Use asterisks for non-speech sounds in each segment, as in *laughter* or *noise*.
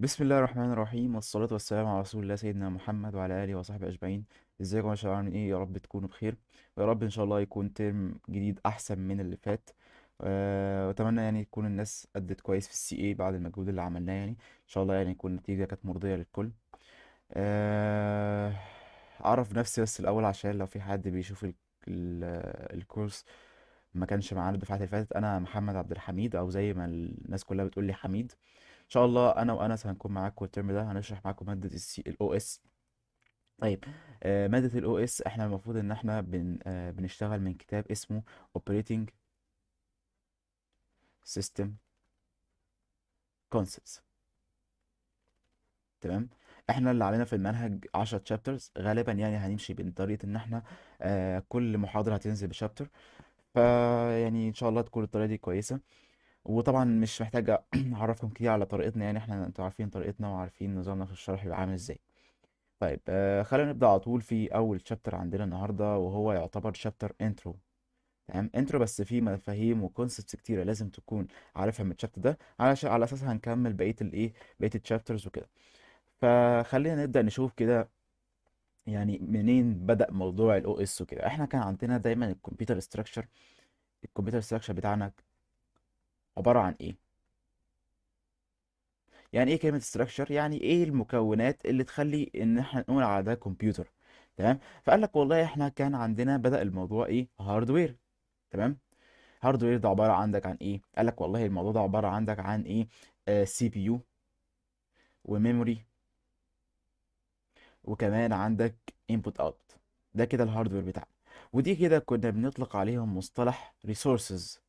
بسم الله الرحمن الرحيم والصلاة والسلام على رسول الله سيدنا محمد وعلى آله وصحبه أجمعين ازيكم يا شباب عاملين ايه يا رب تكونوا بخير ويا رب ان شاء الله يكون ترم جديد احسن من اللي فات آه، واتمنى يعني تكون الناس ادت كويس في السي اي بعد المجهود اللي عملناه يعني ان شاء الله يعني تكون النتيجة كانت مرضية للكل آه، اعرف نفسي بس الاول عشان لو في حد بيشوف ال ال الكورس ما كانش معانا الدفعات اللي فاتت انا محمد عبد الحميد او زي ما الناس كلها بتقول لي حميد ان شاء الله انا وانس هنكون معاكم الترم ده هنشرح معاكم ماده السي الاو اس طيب آه ماده الاو اس احنا المفروض ان احنا بن آه بنشتغل من كتاب اسمه اوبريتنج سيستم كونسبتس تمام احنا اللي علينا في المنهج 10 تشابترز غالبا يعني هنمشي بطريقه ان احنا آه كل محاضره هتنزل بشابتر فيعني ان شاء الله تكون الطريقه دي كويسه وطبعًا مش محتاج *clears throat* اعرفكم كتير على طريقتنا يعني إحنا انتوا عارفين طريقتنا وعارفين نظامنا في الشرح بيبقى عامل إزاي. طيب آه، خلّينا نبدأ على طول في أول شابتر عندنا النهارده وهو يعتبر شابتر انترو تمام، انترو بس فيه مفاهيم وكونسبتس كتيرة لازم تكون عارفها من الشابتر ده علشان على أساسها هنكمّل بقية الإيه، بقية الشابترز وكده. فخلّينا نبدأ نشوف كده يعني منين بدأ موضوع الاو اس وكده، إحنا كان عندنا دايمًا الكمبيوتر structure الكمبيوتر structure بتاعنا عبارة عن ايه يعني ايه كلمة structure يعني ايه المكونات اللي تخلي ان احنا نقول على ده كمبيوتر تمام فقال لك والله احنا كان عندنا بدأ الموضوع ايه هاردوير تمام هاردوير ده عبارة عندك عن ايه قال لك والله الموضوع ده عبارة عندك عن ايه سي بي يو وميموري وكمان عندك input output ده كده الهاردوير بتاعنا ودي كده كنا بنطلق عليهم مصطلح resources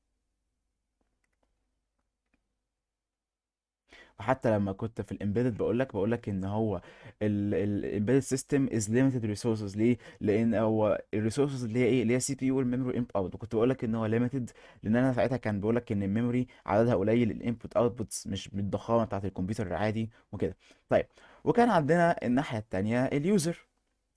وحتى لما كنت في الامبيدد بقول لك بقول لك ان هو الامبيدد سيستم از ليميتد ريسورسز ليه لان هو الريسورسز اللي هي ايه اللي هي سي بي يو والميموري انبوت اوت وكنت بقول لك ان هو ليميتد لان انا ساعتها كان بقول لك ان الميموري عددها قليل الانبوت اوتبوتس مش بالضخامه بتاعه الكمبيوتر العادي وكده طيب وكان عندنا الناحيه الثانيه اليوزر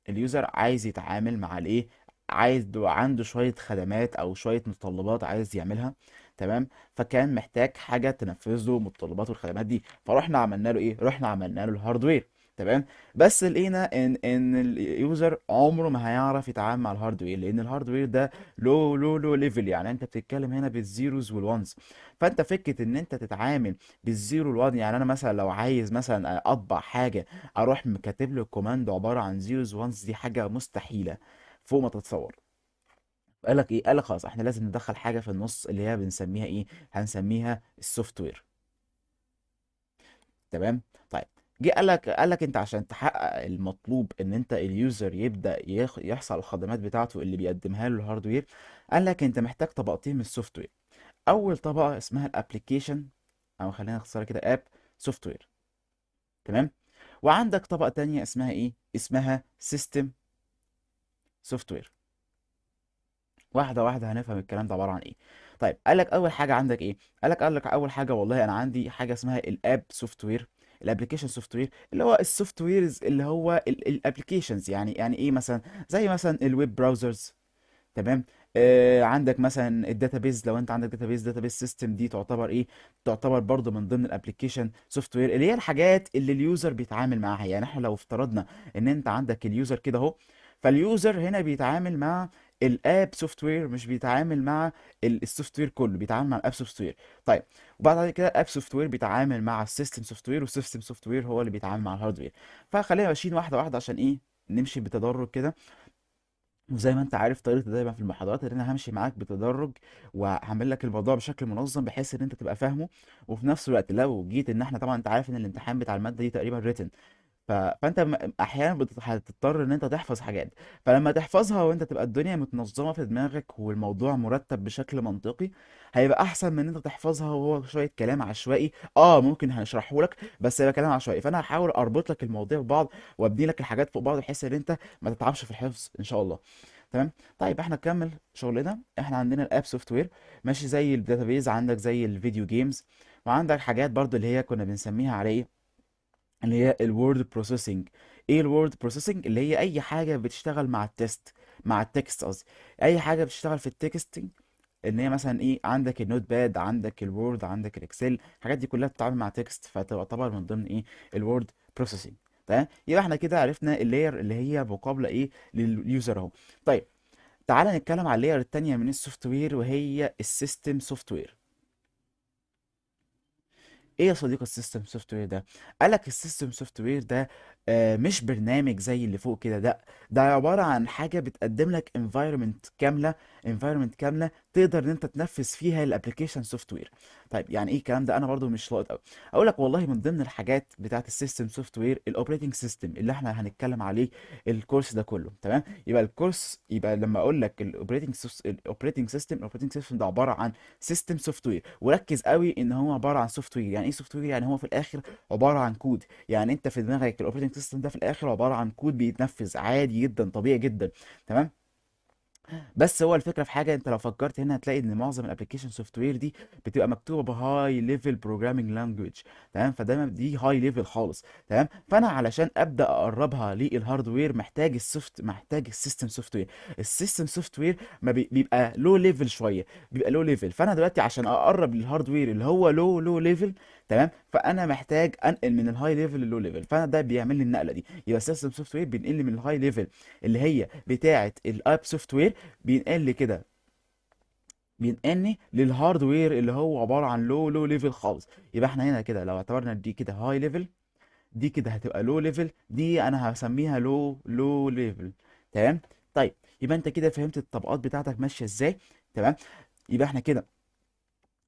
اليوزر عايز يتعامل مع الايه عايز عنده شويه خدمات او شويه متطلبات عايز يعملها تمام فكان محتاج حاجه تنفذ له متطلبات والخدمات دي فرحنا عملنا له ايه رحنا عملنا له الهاردوير تمام بس لقينا ان ان اليوزر عمره ما هيعرف يتعامل مع الهاردوير لان الهاردوير ده لو لو لو ليفل يعني انت بتتكلم هنا بالزيروز والوانز فانت فكره ان انت تتعامل بالزيرو والوان يعني انا مثلا لو عايز مثلا اطبع حاجه اروح مكاتب له كوماند عباره عن زيروز وانز دي حاجه مستحيله فوق ما تتصور قال لك ايه قال لك خلاص احنا لازم ندخل حاجه في النص اللي هي بنسميها ايه هنسميها السوفت وير تمام طيب جه قال لك قال لك انت عشان تحقق المطلوب ان انت اليوزر يبدا يحصل الخدمات بتاعته اللي بيقدمها له الهاردوير قال لك انت محتاج طبقتين من السوفت وير اول طبقه اسمها الابلكيشن او خلينا نختصرها كده اب سوفت وير تمام وعندك طبقه تانية اسمها ايه اسمها سيستم سوفت وير واحده واحده هنفهم الكلام ده عباره عن ايه طيب قال لك اول حاجه عندك ايه قال لك قال لك اول حاجه والله انا عندي حاجه اسمها الاب سوفت وير الابلكيشن سوفت وير اللي هو السوفت ويرز اللي هو الابلكيشنز يعني يعني ايه مثلا زي مثلا الويب براوزرز تمام آه عندك مثلا الداتابيز لو انت عندك داتابيز داتابيز سيستم دي تعتبر ايه تعتبر برضو من ضمن الابلكيشن سوفت وير اللي هي الحاجات اللي اليوزر بيتعامل معاها يعني احنا لو افترضنا ان انت عندك اليوزر كده اهو فاليوزر هنا بيتعامل مع الاب سوفت وير مش بيتعامل مع السوفت وير كله بيتعامل مع الاب سوفت وير طيب وبعد كده الاب سوفت وير بيتعامل مع السيستم سوفت وير والسيستم سوفت وير هو اللي بيتعامل مع الهارد وير فخلينا ماشيين واحده واحده عشان ايه نمشي بتدرج كده وزي ما انت عارف طريقتي دايما في المحاضرات ان انا همشي معاك بتدرج وهعمل لك الموضوع بشكل منظم بحيث ان انت تبقى فاهمه وفي نفس الوقت لو جيت ان احنا طبعا انت عارف ان الامتحان بتاع الماده دي تقريبا ريتن ف... فانت احيانا بتضطر هتضطر ان انت تحفظ حاجات فلما تحفظها وانت تبقى الدنيا متنظمه في دماغك والموضوع مرتب بشكل منطقي هيبقى احسن من ان انت تحفظها وهو شويه كلام عشوائي اه ممكن هنشرحه لك بس هيبقى كلام عشوائي فانا هحاول اربط لك المواضيع ببعض وابني لك الحاجات فوق بعض بحيث ان انت ما تتعبش في الحفظ ان شاء الله تمام طيب احنا نكمل شغلنا احنا عندنا الاب سوفت وير ماشي زي الداتابيز عندك زي الفيديو جيمز وعندك حاجات برضو اللي هي كنا بنسميها على ايه اللي هي الوورد بروسيسنج ايه الوورد بروسيسنج اللي هي اي حاجه بتشتغل مع التست مع التكست قصدي اي حاجه بتشتغل في التكستنج ان هي مثلا ايه عندك النوت باد عندك الوورد عندك الاكسل الحاجات دي كلها بتتعامل مع تكست فتعتبر من ضمن ايه الوورد بروسيسنج تمام يبقى احنا كده عرفنا اللاير اللي هي مقابله ايه لليوزر اهو طيب تعالى نتكلم على اللاير التانية من السوفت وير وهي السيستم سوفت وير ايه يا صديقي السيستم سوفت وير ده قال لك السيستم سوفت وير ده آه، مش برنامج زي اللي فوق كده ده ده عباره عن حاجه بتقدم لك انفايرمنت كامله انفايرمنت كامله تقدر ان انت تنفذ فيها الابلكيشن سوفت وير طيب يعني ايه الكلام ده انا برضو مش لاقط قوي اقول لك والله من ضمن الحاجات بتاعه السيستم سوفت وير الاوبريتنج سيستم اللي احنا هنتكلم عليه الكورس ده كله تمام يبقى الكورس يبقى لما اقول لك الاوبريتنج الاوبريتنج سيستم الاوبريتنج سيستم ده عباره عن سيستم سوفت وير وركز قوي ان هو عباره عن سوفت وير يعني ايه سوفت وير يعني هو في الاخر عباره عن كود يعني انت في دماغك الاوبريتنج سيستم ده في الاخر عباره عن كود بيتنفذ عادي جدا طبيعي جدا تمام بس هو الفكره في حاجه انت لو فكرت هنا هتلاقي ان معظم الابلكيشن سوفت وير دي بتبقى مكتوبه بهاي ليفل بروجرامنج لانجويج تمام فده دي هاي ليفل خالص تمام فانا علشان ابدا اقربها للهاردوير محتاج السوفت محتاج السيستم سوفت وير السيستم سوفت وير ما بيبقى لو ليفل شويه بيبقى لو ليفل فانا دلوقتي عشان اقرب للهاردوير اللي هو لو لو ليفل تمام فانا محتاج انقل من الهاي ليفل للو ليفل فانا ده بيعمل لي النقله دي يبقى السيستم سوفت وير بينقل لي من الهاي ليفل اللي هي بتاعه الاب سوفت وير بينقل لي كده بينقلني للهاردوير اللي هو عباره عن لو لو ليفل خالص يبقى احنا هنا كده لو اعتبرنا دي كده هاي ليفل دي كده هتبقى لو ليفل دي انا هسميها لو لو ليفل تمام طيب يبقى انت كده فهمت الطبقات بتاعتك ماشيه ازاي تمام يبقى احنا كده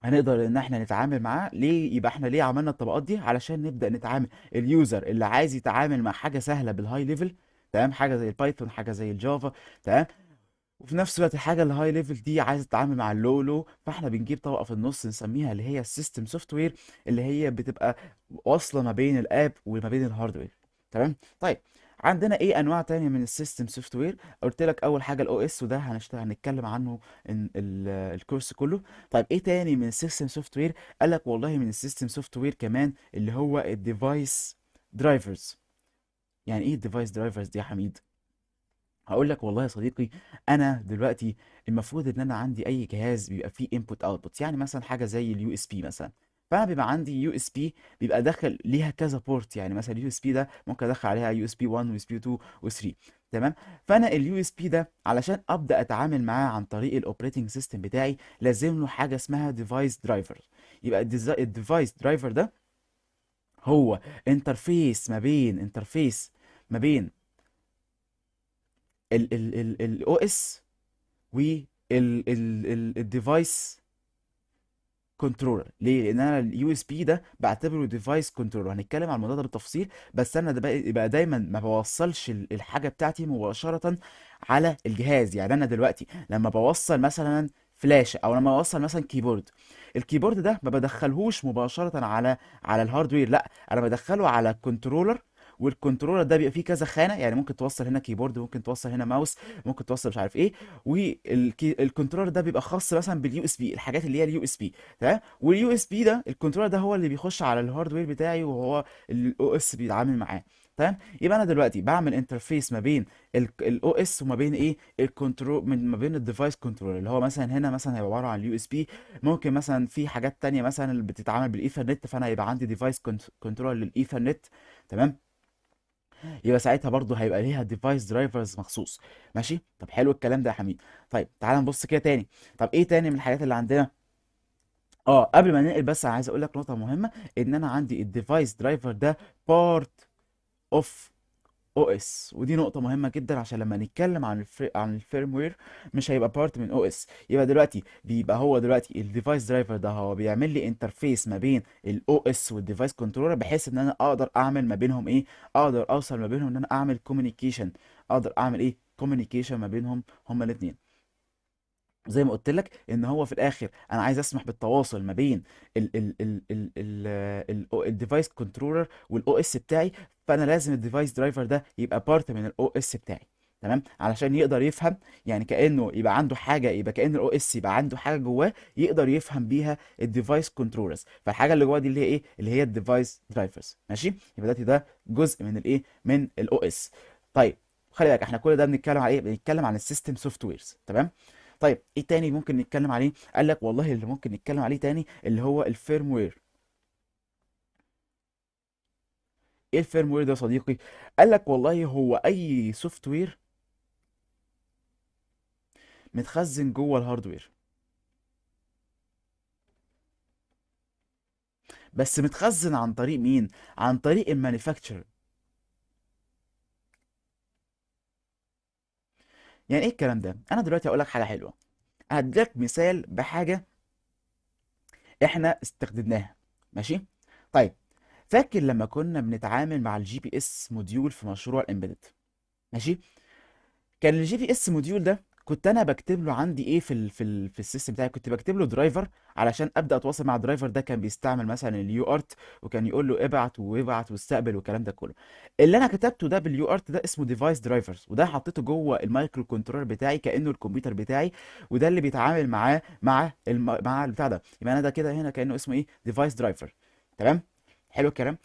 هنقدر ان احنا نتعامل معاه ليه يبقى احنا ليه عملنا الطبقات دي علشان نبدا نتعامل اليوزر اللي عايز يتعامل مع حاجه سهله بالهاي ليفل تمام حاجه زي البايثون حاجه زي الجافا تمام وفي نفس الوقت الحاجه الهاي ليفل دي عايزه تتعامل مع اللو لو فاحنا بنجيب طبقه في النص نسميها اللي هي السيستم سوفت وير اللي هي بتبقى واصله ما بين الاب وما بين الهاردوير تمام طيب عندنا ايه انواع تانية من السيستم سوفت وير قلت لك اول حاجه الاو اس وده هنشتغل هنتكلم عنه ان الكورس كله طيب ايه تاني من السيستم سوفت وير قال لك والله من السيستم سوفت وير كمان اللي هو الديفايس درايفرز يعني ايه الديفايس درايفرز دي يا حميد هقول لك والله يا صديقي انا دلوقتي المفروض ان انا عندي اي جهاز بيبقى فيه انبوت اوتبوت يعني مثلا حاجه زي اليو اس بي مثلا فانا بيبقى عندي يو اس بي بيبقى داخل ليها كذا بورت يعني مثلا اليو اس بي ده ممكن ادخل عليها يو اس بي 1 ويو اس بي 2 و3 تمام فانا اليو اس بي ده علشان ابدا اتعامل معاه عن طريق الاوبريتنج سيستم بتاعي لازم له حاجه اسمها ديفايس درايفر يبقى الديفايس درايفر ده هو انترفيس ما بين انترفيس ما بين الاو اس والديفايس كنترولر ليه لان انا اليو اس بي ده بعتبره ديفايس كنترولر هنتكلم عن الموضوع ده بالتفصيل بس انا ده يبقى دايما ما بوصلش الحاجه بتاعتي مباشره على الجهاز يعني انا دلوقتي لما بوصل مثلا فلاش او لما اوصل مثلا كيبورد الكيبورد ده ما بدخلهوش مباشره على على الهاردوير لا انا بدخله على كنترولر والكنترولر ده بيبقى فيه كذا خانه يعني ممكن توصل هنا كيبورد ممكن توصل هنا ماوس ممكن توصل مش عارف ايه والكنترولر ده بيبقى خاص مثلا باليو اس بي الحاجات اللي هي اليو اس بي تمام واليو اس بي ده الكنترولر ده هو اللي بيخش على الهاردوير بتاعي وهو الاو اس بيتعامل معاه تمام يبقى انا دلوقتي بعمل انترفيس ما بين الاو اس وما بين ايه الكنترول من ما بين الديفايس كنترول اللي هو مثلا هنا مثلا هيبقى عباره عن اليو اس بي ممكن مثلا في حاجات تانية مثلا بتتعامل بالايثرنت فانا هيبقى عندي ديفايس كنترول للايثرنت تمام يبقى ساعتها برضه هيبقى ليها ديفايس درايفرز مخصوص ماشي طب حلو الكلام ده يا حميد طيب تعال نبص كده تاني طب ايه تاني من الحاجات اللي عندنا اه قبل ما ننقل بس عايز اقول لك نقطه مهمه ان انا عندي الديفايس درايفر ده بارت اوف او اس ودي نقطه مهمه جدا عشان لما نتكلم عن الفر... عن الفيرم وير مش هيبقى بارت من او اس يبقى دلوقتي بيبقى هو دلوقتي الديفايس درايفر ده هو بيعمل لي انترفيس ما بين الاو اس والديفايس كنترولر بحيث ان انا اقدر اعمل ما بينهم ايه اقدر اوصل ما بينهم ان انا اعمل كوميونيكيشن اقدر اعمل ايه كوميونيكيشن ما بينهم هما الاثنين زي ما قلت لك ان هو في الاخر انا عايز اسمح بالتواصل ما بين الديفايس كنترولر والاو اس بتاعي فانا لازم الديفايس درايفر ده يبقى بارت من الاو اس بتاعي تمام علشان يقدر يفهم يعني كانه يبقى عنده حاجه يبقى كان الاو اس يبقى عنده حاجه جواه يقدر يفهم بيها الديفايس كنترولرز فالحاجه اللي جواه دي اللي هي ايه اللي هي الديفايس درايفرز ماشي يبقى ده جزء من الايه من الاو اس طيب خلي بالك احنا كل ده بنتكلم على ايه بنتكلم عن السيستم سوفت ويرز تمام طيب ايه تاني ممكن نتكلم عليه قال لك والله اللي ممكن نتكلم عليه تاني اللي هو الفيرم وير ايه الفيرم وير ده يا صديقي قال لك والله هو اي سوفت وير متخزن جوه الهاردوير بس متخزن عن طريق مين عن طريق المانيفاكتشر يعني ايه الكلام ده انا دلوقتي هقول لك حاجه حلوه هديلك مثال بحاجه احنا استخدمناها ماشي طيب فاكر لما كنا بنتعامل مع الجي بي اس موديول في مشروع الامبيدد ماشي كان الجي بي اس موديول ده كنت انا بكتب له عندي ايه في الـ في الـ في السيستم بتاعي كنت بكتب له درايفر علشان ابدا اتواصل مع الدرايفر ده كان بيستعمل مثلا اليو ارت وكان يقول له ابعت وابعت واستقبل والكلام ده كله اللي انا كتبته ده باليو ارت ده اسمه ديفايس درايفرز وده حطيته جوه المايكرو كنترولر بتاعي كانه الكمبيوتر بتاعي وده اللي بيتعامل معاه مع الم... مع البتاع ده يبقى انا ده كده هنا كانه اسمه ايه ديفايس درايفر تمام حلو الكلام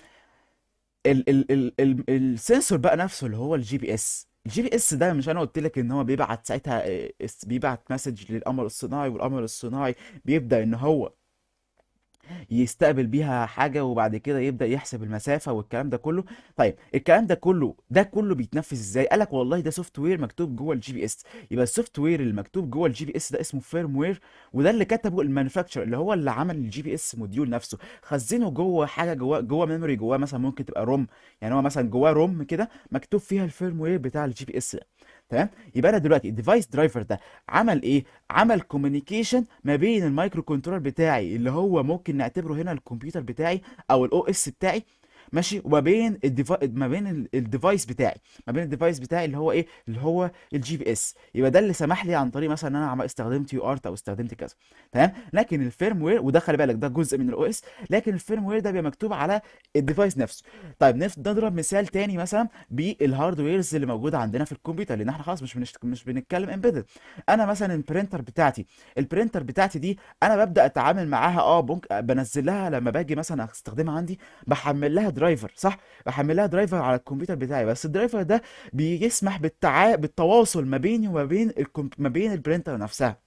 السنسور بقى نفسه اللي هو الجي بي اس الجي بي اس ده مش انا قلت لك ان هو بيبعت ساعتها آه، بيبعت مسج للقمر الصناعي والقمر الصناعي بيبدا ان هو يستقبل بيها حاجه وبعد كده يبدا يحسب المسافه والكلام ده كله طيب الكلام ده كله ده كله بيتنفذ ازاي قال لك والله ده سوفت وير مكتوب جوه الجي بي اس يبقى السوفت وير المكتوب جوه الجي بي اس ده اسمه فيرم وير وده اللي كتبه المانيفاكتشر اللي هو اللي عمل الجي بي اس موديول نفسه خزنه جوه حاجه جوه جوه ميموري جواه مثلا ممكن تبقى روم يعني هو مثلا جواه روم كده مكتوب فيها الفيرم وير بتاع الجي بي اس ده تمام يبقى انا دلوقتي الديفايس درايفر ده عمل ايه عمل كوميونيكيشن ما بين المايكرو كنترول بتاعي اللي هو ممكن نعتبره هنا الكمبيوتر بتاعي او الاو اس بتاعي ماشي وما بين الديفا... ما بين الديفايس بتاعي ما بين الديفايس بتاعي اللي هو ايه اللي هو الجي بي اس يبقى ده اللي سمح لي عن طريق مثلا ان انا استخدمت يو ارت او استخدمت كذا تمام لكن الفيرم وير وده خلي بالك ده جزء من الاو اس لكن الفيرم وير ده بيبقى مكتوب على الديفايس نفسه طيب نضرب مثال تاني مثلا بالهاردويرز اللي موجوده عندنا في الكمبيوتر لان احنا خلاص مش بنشت... مش بنتكلم امبيدد انا مثلا البرينتر بتاعتي البرينتر بتاعتي دي انا ببدا اتعامل معاها اه بنزل لها لما باجي مثلا استخدمها عندي بحمل لها درايفر صح بحملها درايفر على الكمبيوتر بتاعي بس الدرايفر ده بيسمح بالتعا... بالتواصل ما بيني وما بين الكم... ما بين البرينتر نفسها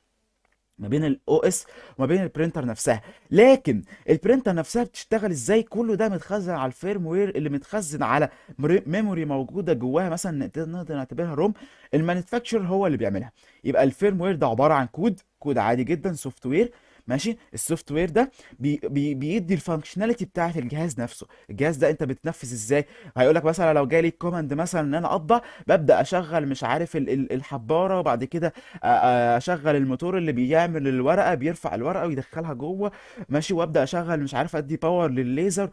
ما بين الاو اس وما بين البرينتر نفسها لكن البرينتر نفسها بتشتغل ازاي كله ده متخزن على الفيرم وير اللي متخزن على ميموري موجوده جواها مثلا نقدر نعتبرها روم المانيفاكتشر هو اللي بيعملها يبقى الفيرم وير ده عباره عن كود كود عادي جدا سوفت وير ماشي السوفت وير ده بي بي بيدي الفانكشناليتي بتاعه الجهاز نفسه الجهاز ده انت بتنفذ ازاي هيقول لك مثلا لو جالي كوماند مثلا ان انا اقضى ببدا اشغل مش عارف الحباره وبعد كده اشغل الموتور اللي بيعمل الورقه بيرفع الورقه ويدخلها جوه ماشي وابدا اشغل مش عارف ادي باور للليزر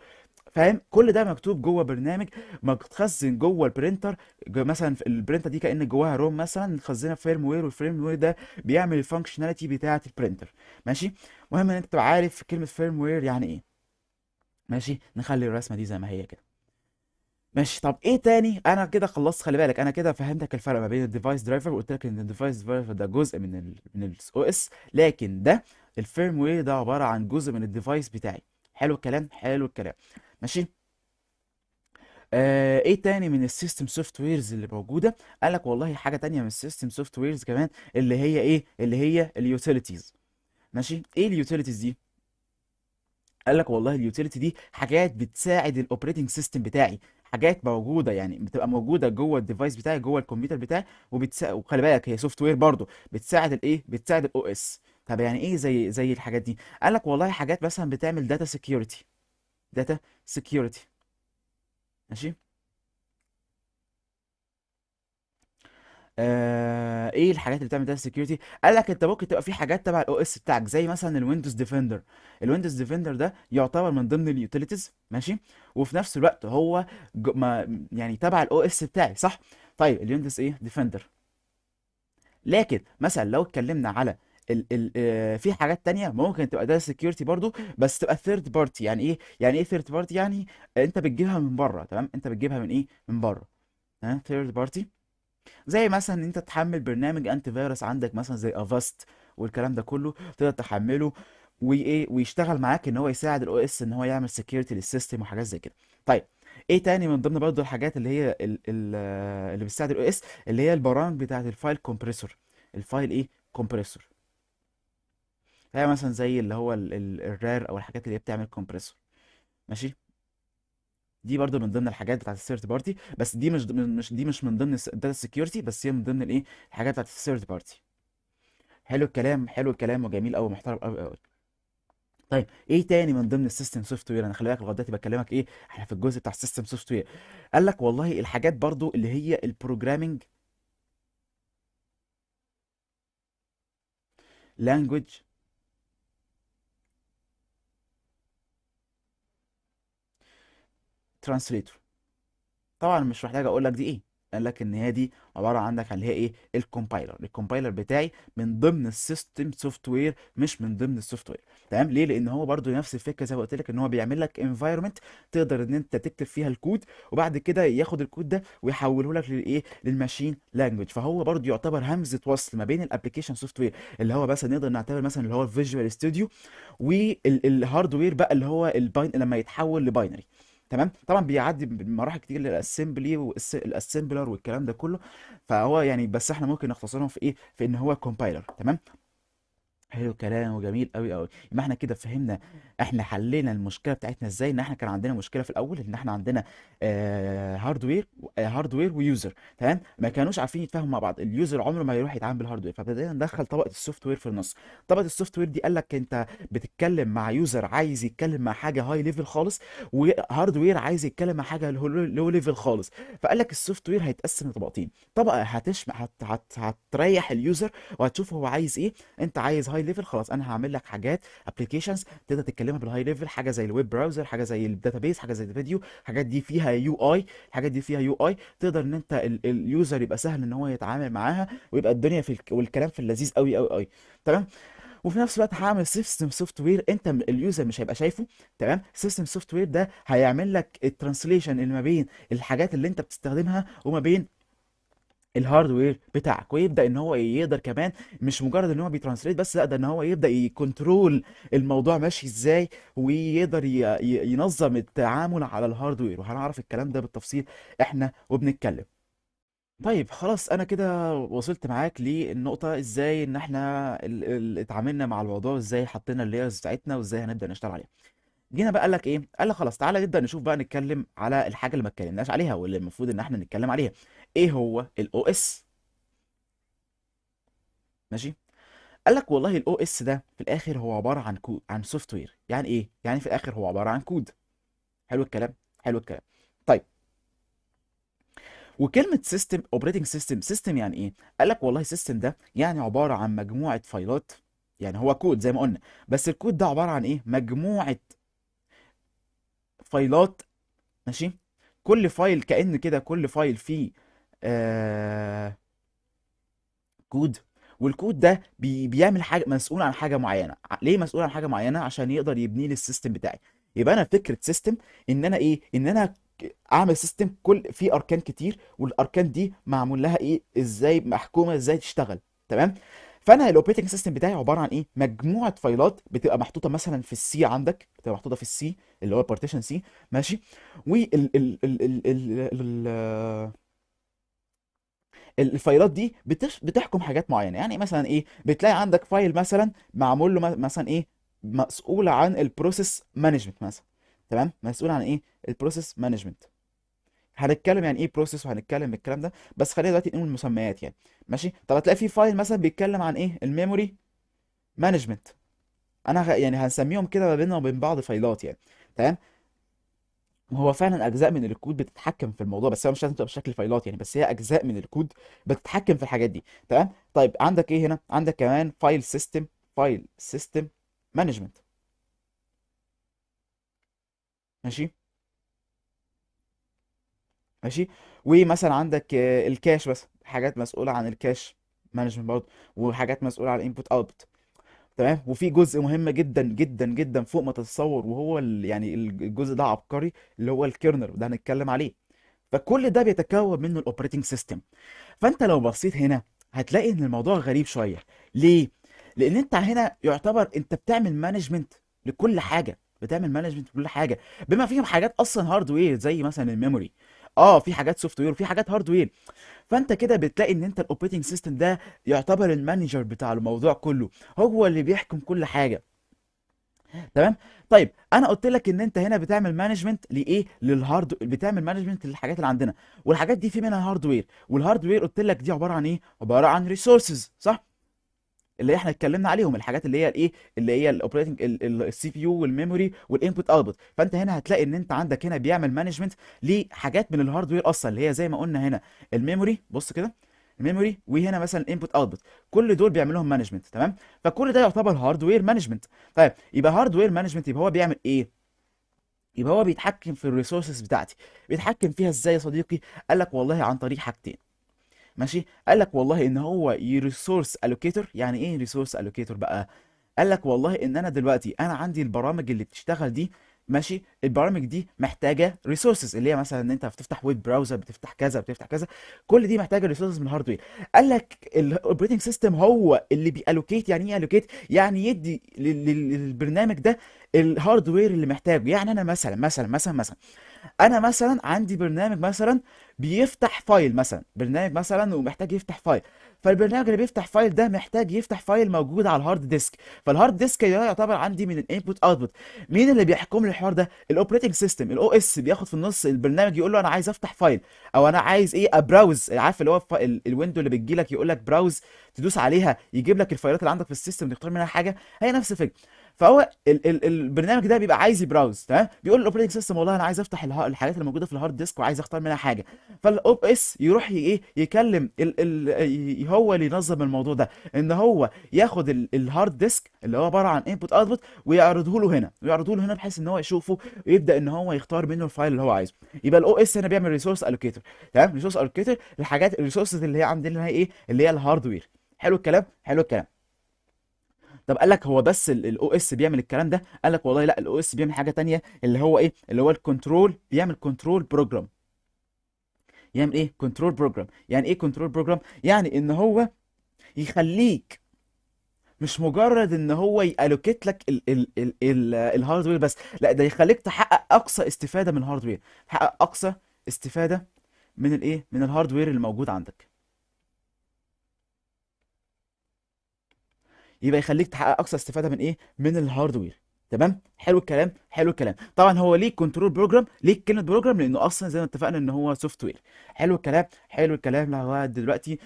فاهم كل ده مكتوب جوه برنامج متخزن جوه البرينتر جو مثلا البرينتر دي كان جواها روم مثلا متخزنه فيرم وير والفيرم وير ده بيعمل الفانكشناليتي بتاعه البرينتر ماشي مهم ان انت تبقى عارف كلمه فيرم وير يعني ايه ماشي نخلي الرسمه دي زي ما هي كده ماشي طب ايه تاني انا كده خلصت خلي بالك انا كده فهمتك الفرق ما بين الديفايس درايفر وقلت لك ان الديفايس درايفر ده جزء من الـ من الاو اس لكن ده الفيرم وير ده عباره عن جزء من الديفايس بتاعي حلو الكلام حلو الكلام ماشي آه ايه تاني من السيستم سوفت ويرز اللي موجوده قال لك والله حاجه تانية من السيستم سوفت ويرز كمان اللي هي ايه اللي هي اليوتيليتيز ماشي ايه اليوتيليتيز دي قال لك والله اليوتيليتي دي حاجات بتساعد الاوبريتنج سيستم بتاعي حاجات موجوده يعني بتبقى موجوده جوه الديفايس بتاعي جوه الكمبيوتر بتاعي وبتسا... وخلي بالك هي سوفت وير برضه بتساعد الايه بتساعد الاو اس طب يعني ايه زي زي الحاجات دي قال لك والله حاجات مثلا بتعمل داتا سكيورتي داتا سكيورتي ماشي آه ايه الحاجات اللي بتعمل داتا سكيورتي قال لك انت ممكن تبقى في حاجات تبع الاو اس بتاعك زي مثلا الويندوز ديفندر الويندوز ديفندر ده يعتبر من ضمن اليوتيليتيز ماشي وفي نفس الوقت هو ما يعني تبع الاو اس بتاعي صح طيب الويندوز ايه ديفندر لكن مثلا لو اتكلمنا على ال ال آه، في حاجات تانية ممكن تبقى داتا سكيورتي برضو بس تبقى ثيرد بارتي يعني ايه يعني ايه ثيرد بارتي يعني انت بتجيبها من بره تمام انت بتجيبها من ايه من بره ها ثيرد بارتي زي مثلا ان انت تحمل برنامج انتي فيروس عندك مثلا زي افاست والكلام ده كله تقدر تحمله وايه ويشتغل معاك ان هو يساعد الاو اس ان هو يعمل سكيورتي للسيستم وحاجات زي كده طيب ايه تاني من ضمن برضه الحاجات اللي هي الـ الـ اللي بتساعد الاو اس اللي هي البرامج بتاعه الفايل كومبريسور الفايل ايه كومبريسور فهي مثلا زي اللي هو الرير او الحاجات اللي هي بتعمل كومبريسور ماشي دي برضو من ضمن الحاجات بتاعت الثيرد بارتي بس دي مش مش دي مش من ضمن الداتا سكيورتي بس هي من ضمن الايه الحاجات بتاعت الثيرد بارتي حلو الكلام حلو الكلام وجميل قوي محترم قوي قوي طيب ايه تاني من ضمن السيستم سوفت وير انا خلي بالك لغايه دلوقتي بكلمك ايه احنا في الجزء بتاع السيستم سوفت وير قال لك والله الحاجات برضو اللي هي البروجرامنج لانجوج ترانسليتور طبعا مش محتاج اقول لك دي ايه قال لك ان هي دي عباره عندك عن اللي هي ايه الكومبايلر الكومبايلر بتاعي من ضمن السيستم سوفت وير مش من ضمن السوفت وير تمام ليه لان هو برده نفس الفكره زي ما قلت لك ان هو بيعمل لك انفايرمنت تقدر ان انت تكتب فيها الكود وبعد كده ياخد الكود ده ويحوله لك للايه للماشين لانجوج فهو برده يعتبر همزه وصل ما بين الابلكيشن سوفت وير اللي هو بس نقدر نعتبر مثلا اللي هو الفيجوال ستوديو والهاردوير بقى اللي هو الباين لما يتحول لباينري تمام طبعا بيعدي بمراحل كتير للاسمبلي والاسمبلر والكلام ده كله فهو يعني بس احنا ممكن نختصرهم في ايه في ان هو كومبايلر تمام حلو كلام وجميل قوي قوي يبقى احنا كده فهمنا احنا حلينا المشكله بتاعتنا ازاي ان احنا كان عندنا مشكله في الاول ان احنا عندنا هاردوير هاردوير ويوزر تمام ما كانوش عارفين يتفاهموا مع بعض اليوزر عمره ما يروح يتعامل بالهاردوير فبدأنا ندخل طبقه السوفت وير في النص طبقه السوفت وير دي قال لك انت بتتكلم مع يوزر عايز يتكلم مع حاجه هاي ليفل خالص وهاردوير عايز يتكلم مع حاجه لو ليفل خالص فقال لك السوفت وير هيتقسم لطبقتين طبقه هتشم هت... هت... هتريح اليوزر وهتشوف هو عايز ايه انت عايز هاي ليفل خلاص انا هعمل لك حاجات ابلكيشنز تقدر تتكلم بكلمها بالهاي ليفل حاجه زي الويب براوزر حاجه زي الداتابيس حاجه زي الفيديو الحاجات دي فيها يو اي الحاجات دي فيها يو اي تقدر ان انت اليوزر يبقى سهل ان هو يتعامل معاها ويبقى الدنيا في والكلام في اللذيذ قوي قوي قوي تمام وفي نفس الوقت هعمل سيستم سوفت وير انت اليوزر مش هيبقى شايفه تمام السيستم سوفت وير ده هيعمل لك الترانسليشن اللي ما بين الحاجات اللي انت بتستخدمها وما بين الهاردوير بتاعك ويبدا ان هو يقدر كمان مش مجرد ان هو بيترانسليت بس لا ده ان هو يبدا يكنترول الموضوع ماشي ازاي ويقدر ينظم التعامل على الهاردوير وهنعرف الكلام ده بالتفصيل احنا وبنتكلم طيب خلاص انا كده وصلت معاك للنقطه ازاي ان احنا اتعاملنا مع الموضوع وازاي حطينا اللايرز بتاعتنا وازاي هنبدا نشتغل عليها جينا بقى قال لك ايه قال لك خلاص تعالى نبدا نشوف بقى نتكلم على الحاجه اللي ما اتكلمناش عليها واللي المفروض ان احنا نتكلم عليها ايه هو الاو اس ماشي قال لك والله الاو اس ده في الاخر هو عباره عن كود عن سوفت وير يعني ايه يعني في الاخر هو عباره عن كود حلو الكلام حلو الكلام طيب وكلمه سيستم اوبريتنج سيستم سيستم يعني ايه قال لك والله سيستم ده يعني عباره عن مجموعه فايلات يعني هو كود زي ما قلنا بس الكود ده عباره عن ايه مجموعه فايلات ماشي كل فايل كأن كده كل فايل فيه آه، كود والكود ده بي بيعمل حاجه مسؤول عن حاجه معينه ليه مسؤول عن حاجه معينه عشان يقدر يبني لي السيستم بتاعي يبقى انا فكره سيستم ان انا ايه ان انا اعمل سيستم كل فيه اركان كتير والاركان دي معمول لها ايه ازاي محكومه ازاي تشتغل تمام فانا الاوبريتنج سيستم بتاعي عباره عن ايه مجموعه فايلات بتبقى محطوطه مثلا في السي عندك بتبقى محطوطه في السي اللي هو البارتيشن سي ماشي وال ال ال ال ال ال الفايلات دي بتش... بتحكم حاجات معينه يعني إيه مثلا ايه بتلاقي عندك فايل مثلا معمول له مثلا ايه مسؤول عن البروسيس مانجمنت مثلا تمام مسؤول عن ايه البروسيس مانجمنت هنتكلم يعني ايه بروسيس وهنتكلم الكلام ده بس خلينا دلوقتي نقول المسميات يعني ماشي طب هتلاقي في فايل مثلا بيتكلم عن ايه الميموري مانجمنت انا يعني هنسميهم كده ما بيننا وبين بعض فايلات يعني تمام هو فعلا اجزاء من الكود بتتحكم في الموضوع بس هي مش لازم تبقى بشكل فايلات يعني بس هي اجزاء من الكود بتتحكم في الحاجات دي تمام طيب عندك ايه هنا عندك كمان فايل سيستم فايل سيستم مانجمنت ماشي ماشي ومثلا عندك آه، الكاش بس حاجات مسؤوله عن الكاش مانجمنت برضه وحاجات مسؤوله عن الانبوت اوتبوت تمام وفي جزء مهم جدا جدا جدا فوق ما تتصور وهو ال- يعني الجزء ده عبقري اللي هو الكيرنر ده هنتكلم عليه فكل ده بيتكون منه الاوبريتنج سيستم فانت لو بصيت هنا هتلاقي ان الموضوع غريب شويه ليه لان انت هنا يعتبر انت بتعمل مانجمنت لكل حاجه بتعمل مانجمنت لكل حاجه بما فيهم حاجات اصلا هاردوير زي مثلا الميموري اه في حاجات سوفت وير وفي حاجات هارد وير فانت كده بتلاقي ان انت الاوبريتنج سيستم ده يعتبر المانجر بتاع الموضوع كله هو اللي بيحكم كل حاجه تمام طيب انا قلت لك ان انت هنا بتعمل مانجمنت لايه للهارد بتعمل مانجمنت للحاجات اللي عندنا والحاجات دي في منها هاردوير والهاردوير قلت لك دي عباره عن ايه عباره عن ريسورسز صح اللي احنا اتكلمنا عليهم الحاجات اللي هي الايه اللي هي الاوبريتنج السي بي يو والميموري والانبوت اوتبوت فانت هنا هتلاقي ان انت عندك هنا بيعمل مانجمنت لحاجات من الهاردوير اصلا اللي هي زي ما قلنا هنا الميموري بص كده الميموري وهنا مثلا الانبوت اوتبوت كل دول بيعمل لهم مانجمنت تمام فكل ده يعتبر هاردوير مانجمنت طيب يبقى هاردوير مانجمنت يبقى هو بيعمل ايه يبقى هو بيتحكم في الريسورسز بتاعتي بيتحكم فيها ازاي يا صديقي قال لك والله عن طريق حاجتين ماشي قال لك والله ان هو ريسورس الوكيتور يعني ايه ريسورس الوكيتور بقى قال لك والله ان انا دلوقتي انا عندي البرامج اللي بتشتغل دي ماشي البرامج دي محتاجه ريسورسز اللي هي مثلا ان انت بتفتح ويب براوزر بتفتح كذا بتفتح كذا كل دي محتاجه ريسورسز من الهاردوير قال لك الاوبريتنج سيستم هو اللي بيالوكيت يعني ايه الوكيت يعني يدي للبرنامج ده الهاردوير اللي محتاجه يعني انا مثلا مثلا مثلا مثلا انا مثلا عندي برنامج مثلا بيفتح فايل مثلا برنامج مثلا ومحتاج يفتح فايل فالبرنامج اللي بيفتح فايل ده محتاج يفتح فايل موجود على الهارد ديسك فالهارد ديسك ده يعتبر عندي من الانبوت اوتبوت مين اللي بيحكم لي الحوار ده الاوبريتنج سيستم الاو اس بياخد في النص البرنامج يقول له انا عايز افتح فايل او انا عايز ايه ابراوز عارف اللي هو الويندو اللي بتجي لك يقول لك براوز تدوس عليها يجيب لك الفايلات اللي عندك في السيستم تختار منها حاجه هي نفس الفكره فهو ال ال البرنامج ده بيبقى عايز يبراوز تمام بيقول الاوبريتنج سيستم والله انا عايز افتح الحاجات اللي موجوده في الهارد ديسك وعايز اختار منها حاجه فالاوب اس يروح ايه يكلم ال ال هو اللي ينظم الموضوع ده ان هو ياخد الهارد ديسك اللي هو عباره عن انبوت اوتبوت ويعرضه له هنا ويعرضه له هنا بحيث ان هو يشوفه ويبدا ان هو يختار منه الفايل اللي هو عايزه يبقى الاو اس هنا بيعمل ريسورس الوكيتور تمام ريسورس الوكيتور الحاجات الريسورسز اللي هي عندنا اللي هي ايه اللي هي الهاردوير حلو الكلام حلو الكلام طب قال لك هو بس الاو اس بيعمل الكلام ده قال لك والله لا الاو اس بيعمل حاجه تانية اللي هو ايه اللي هو الكنترول بيعمل كنترول بروجرام يعمل ايه كنترول بروجرام يعني ايه كنترول بروجرام يعني ان هو يخليك مش مجرد ان هو يالوكيت لك الهاردوير بس لا ده يخليك تحقق اقصى استفاده من الهاردوير تحقق اقصى استفاده من الايه من الهاردوير اللي موجود عندك يبقى يخليك تحقق اقصى استفاده من ايه من الهاردوير تمام حلو الكلام حلو الكلام طبعا هو ليه كنترول بروجرام ليه كلمه بروجرام لانه اصلا زي ما اتفقنا ان هو سوفت وير حلو الكلام حلو الكلام لغايه دلوقتي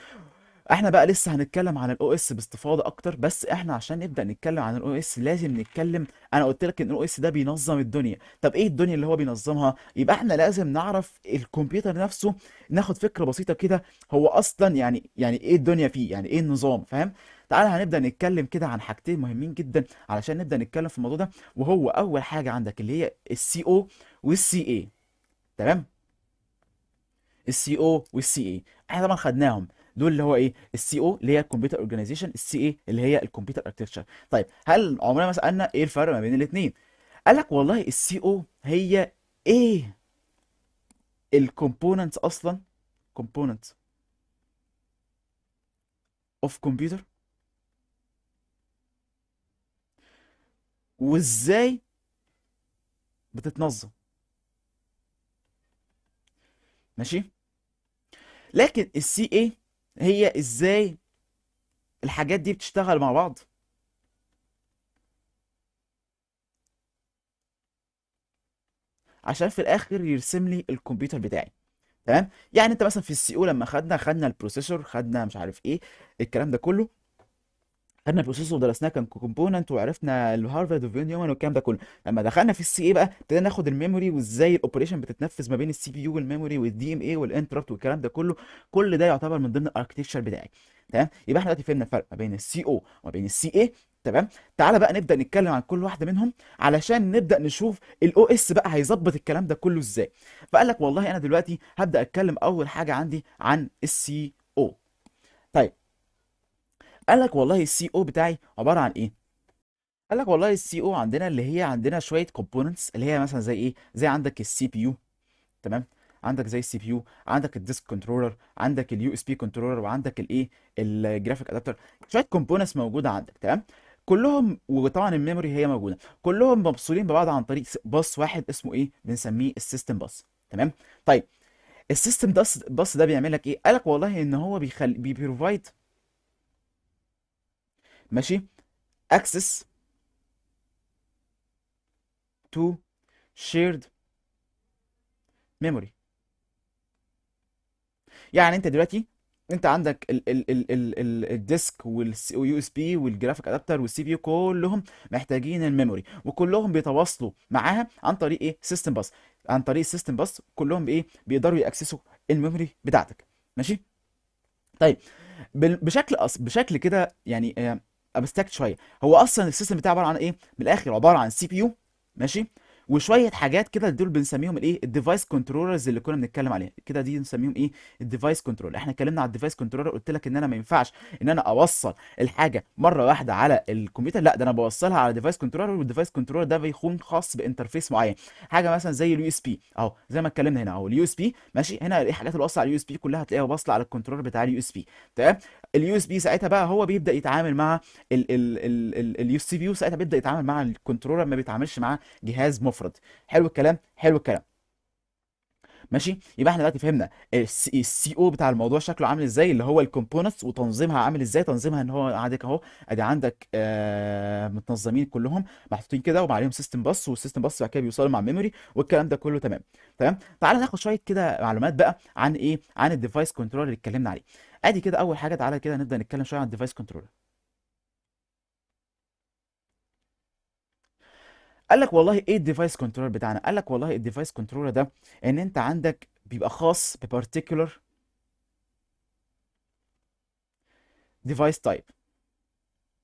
احنا بقى لسه هنتكلم عن الاو اس باستفاضه اكتر بس احنا عشان نبدا نتكلم عن الاو اس لازم نتكلم انا قلت لك ان الاو اس ده بينظم الدنيا طب ايه الدنيا اللي هو بينظمها يبقى احنا لازم نعرف الكمبيوتر نفسه ناخد فكره بسيطه كده هو اصلا يعني يعني ايه الدنيا فيه يعني ايه النظام فاهم تعالى هنبدا نتكلم كده عن حاجتين مهمين جدا علشان نبدا نتكلم في الموضوع ده وهو اول حاجه عندك اللي هي السي او والسي اي تمام السي او والسي اي احنا طبعا خدناهم دول اللي هو ايه السي او اللي هي الكمبيوتر اورجانيزيشن السي اي اللي هي الكمبيوتر اركتشر طيب هل عمرنا ما سالنا ايه الفرق ما بين الاثنين قال لك والله السي او هي ايه الكومبوننت اصلا كومبوننت اوف كمبيوتر وازاي بتتنظم ماشي لكن السي اي هي ازاي الحاجات دي بتشتغل مع بعض عشان في الاخر يرسم لي الكمبيوتر بتاعي تمام يعني انت مثلا في السي او إيه لما خدنا خدنا البروسيسور خدنا مش عارف ايه الكلام ده كله خدنا بروسيسور ودرسناه كان كومبوننت وعرفنا الهارفرد وفين نيومن والكلام ده كله لما دخلنا في السي اي بقى ابتدينا ناخد الميموري وازاي الاوبريشن بتتنفذ ما بين السي بي يو والميموري والدي ام اي والانتربت والكلام ده كله كل ده يعتبر من ضمن الاركتكشر بتاعي تمام يبقى احنا دلوقتي فهمنا الفرق ما بين السي او وما بين السي اي تمام تعالى بقى نبدا نتكلم عن كل واحده منهم علشان نبدا نشوف الاو اس بقى هيظبط الكلام ده كله ازاي فقال لك والله انا دلوقتي هبدا اتكلم اول حاجه عندي عن السي او طيب قال لك والله السي او e بتاعي عباره عن ايه قال لك والله السي او e عندنا اللي هي عندنا شويه كومبوننتس اللي هي مثلا زي ايه زي عندك السي بي يو تمام عندك زي السي بي يو عندك الديسك كنترولر عندك اليو اس بي كنترولر وعندك الايه الجرافيك ادابتر شويه كومبوننتس موجوده عندك تمام كلهم وطبعا الميموري هي موجوده كلهم مبصولين ببعض عن طريق باص واحد اسمه ايه بنسميه السيستم باص تمام طيب السيستم باص ده بيعمل لك ايه قالك والله ان هو بيخلي بيبروفايد ماشي access to shared memory يعني انت دلوقتي انت عندك ال ال ال ال ال الديسك واليو اس بي والجرافيك ادابتر والسي بي كلهم محتاجين الميموري وكلهم بيتواصلوا معاها عن طريق ايه سيستم باس عن طريق السيستم باس كلهم بايه بيقدروا ياكسسوا الميموري بتاعتك ماشي طيب بشكل أص... بشكل كده يعني آه، ابستراكت شويه هو اصلا السيستم بتاعه عباره عن ايه من الاخر عباره عن سي بي يو ماشي وشويه حاجات كده دول بنسميهم الايه الديفايس كنترولرز اللي كنا بنتكلم عليها كده دي بنسميهم ايه الديفايس كنترول احنا اتكلمنا على الديفايس كنترولر قلت لك ان انا ما ينفعش ان انا اوصل الحاجه مره واحده على الكمبيوتر لا ده انا بوصلها على ديفايس كنترولر والديفايس كنترولر ده بيكون خاص بانترفيس معين حاجه مثلا زي اليو اس بي اهو زي ما اتكلمنا هنا اهو اليو اس بي ماشي هنا الحاجات اللي واصله على اليو اس بي كلها هتلاقيها واصله على الكنترولر بتاع اليو اس بي تمام اليو اس بي ساعتها بقى هو بيبدا يتعامل مع اليو سي بي ساعتها بيبدا يتعامل مع الكنترولر ما بيتعاملش مع جهاز مفرد حلو الكلام حلو الكلام ماشي يبقى احنا دلوقتي فهمنا السي او بتاع الموضوع شكله عامل ازاي اللي هو الكومبوننتس وتنظيمها عامل ازاي تنظيمها ان هو عندك اهو ادي عندك آه متنظمين كلهم محطوطين كده وعليهم سيستم باص والسيستم باص بعد كده بيوصلوا مع الميموري والكلام ده كله تمام تمام تعال ناخد شويه كده معلومات بقى عن ايه عن الديفايس كنترول اللي اتكلمنا عليه ادي كده اول حاجه تعالى كده نبدا نتكلم شويه عن الديفايس كنترولر قال لك والله ايه الديفايس كنترولر بتاعنا قال لك والله الديفايس كنترولر ده ان انت عندك بيبقى خاص ببارتيكولر ديفايس تايب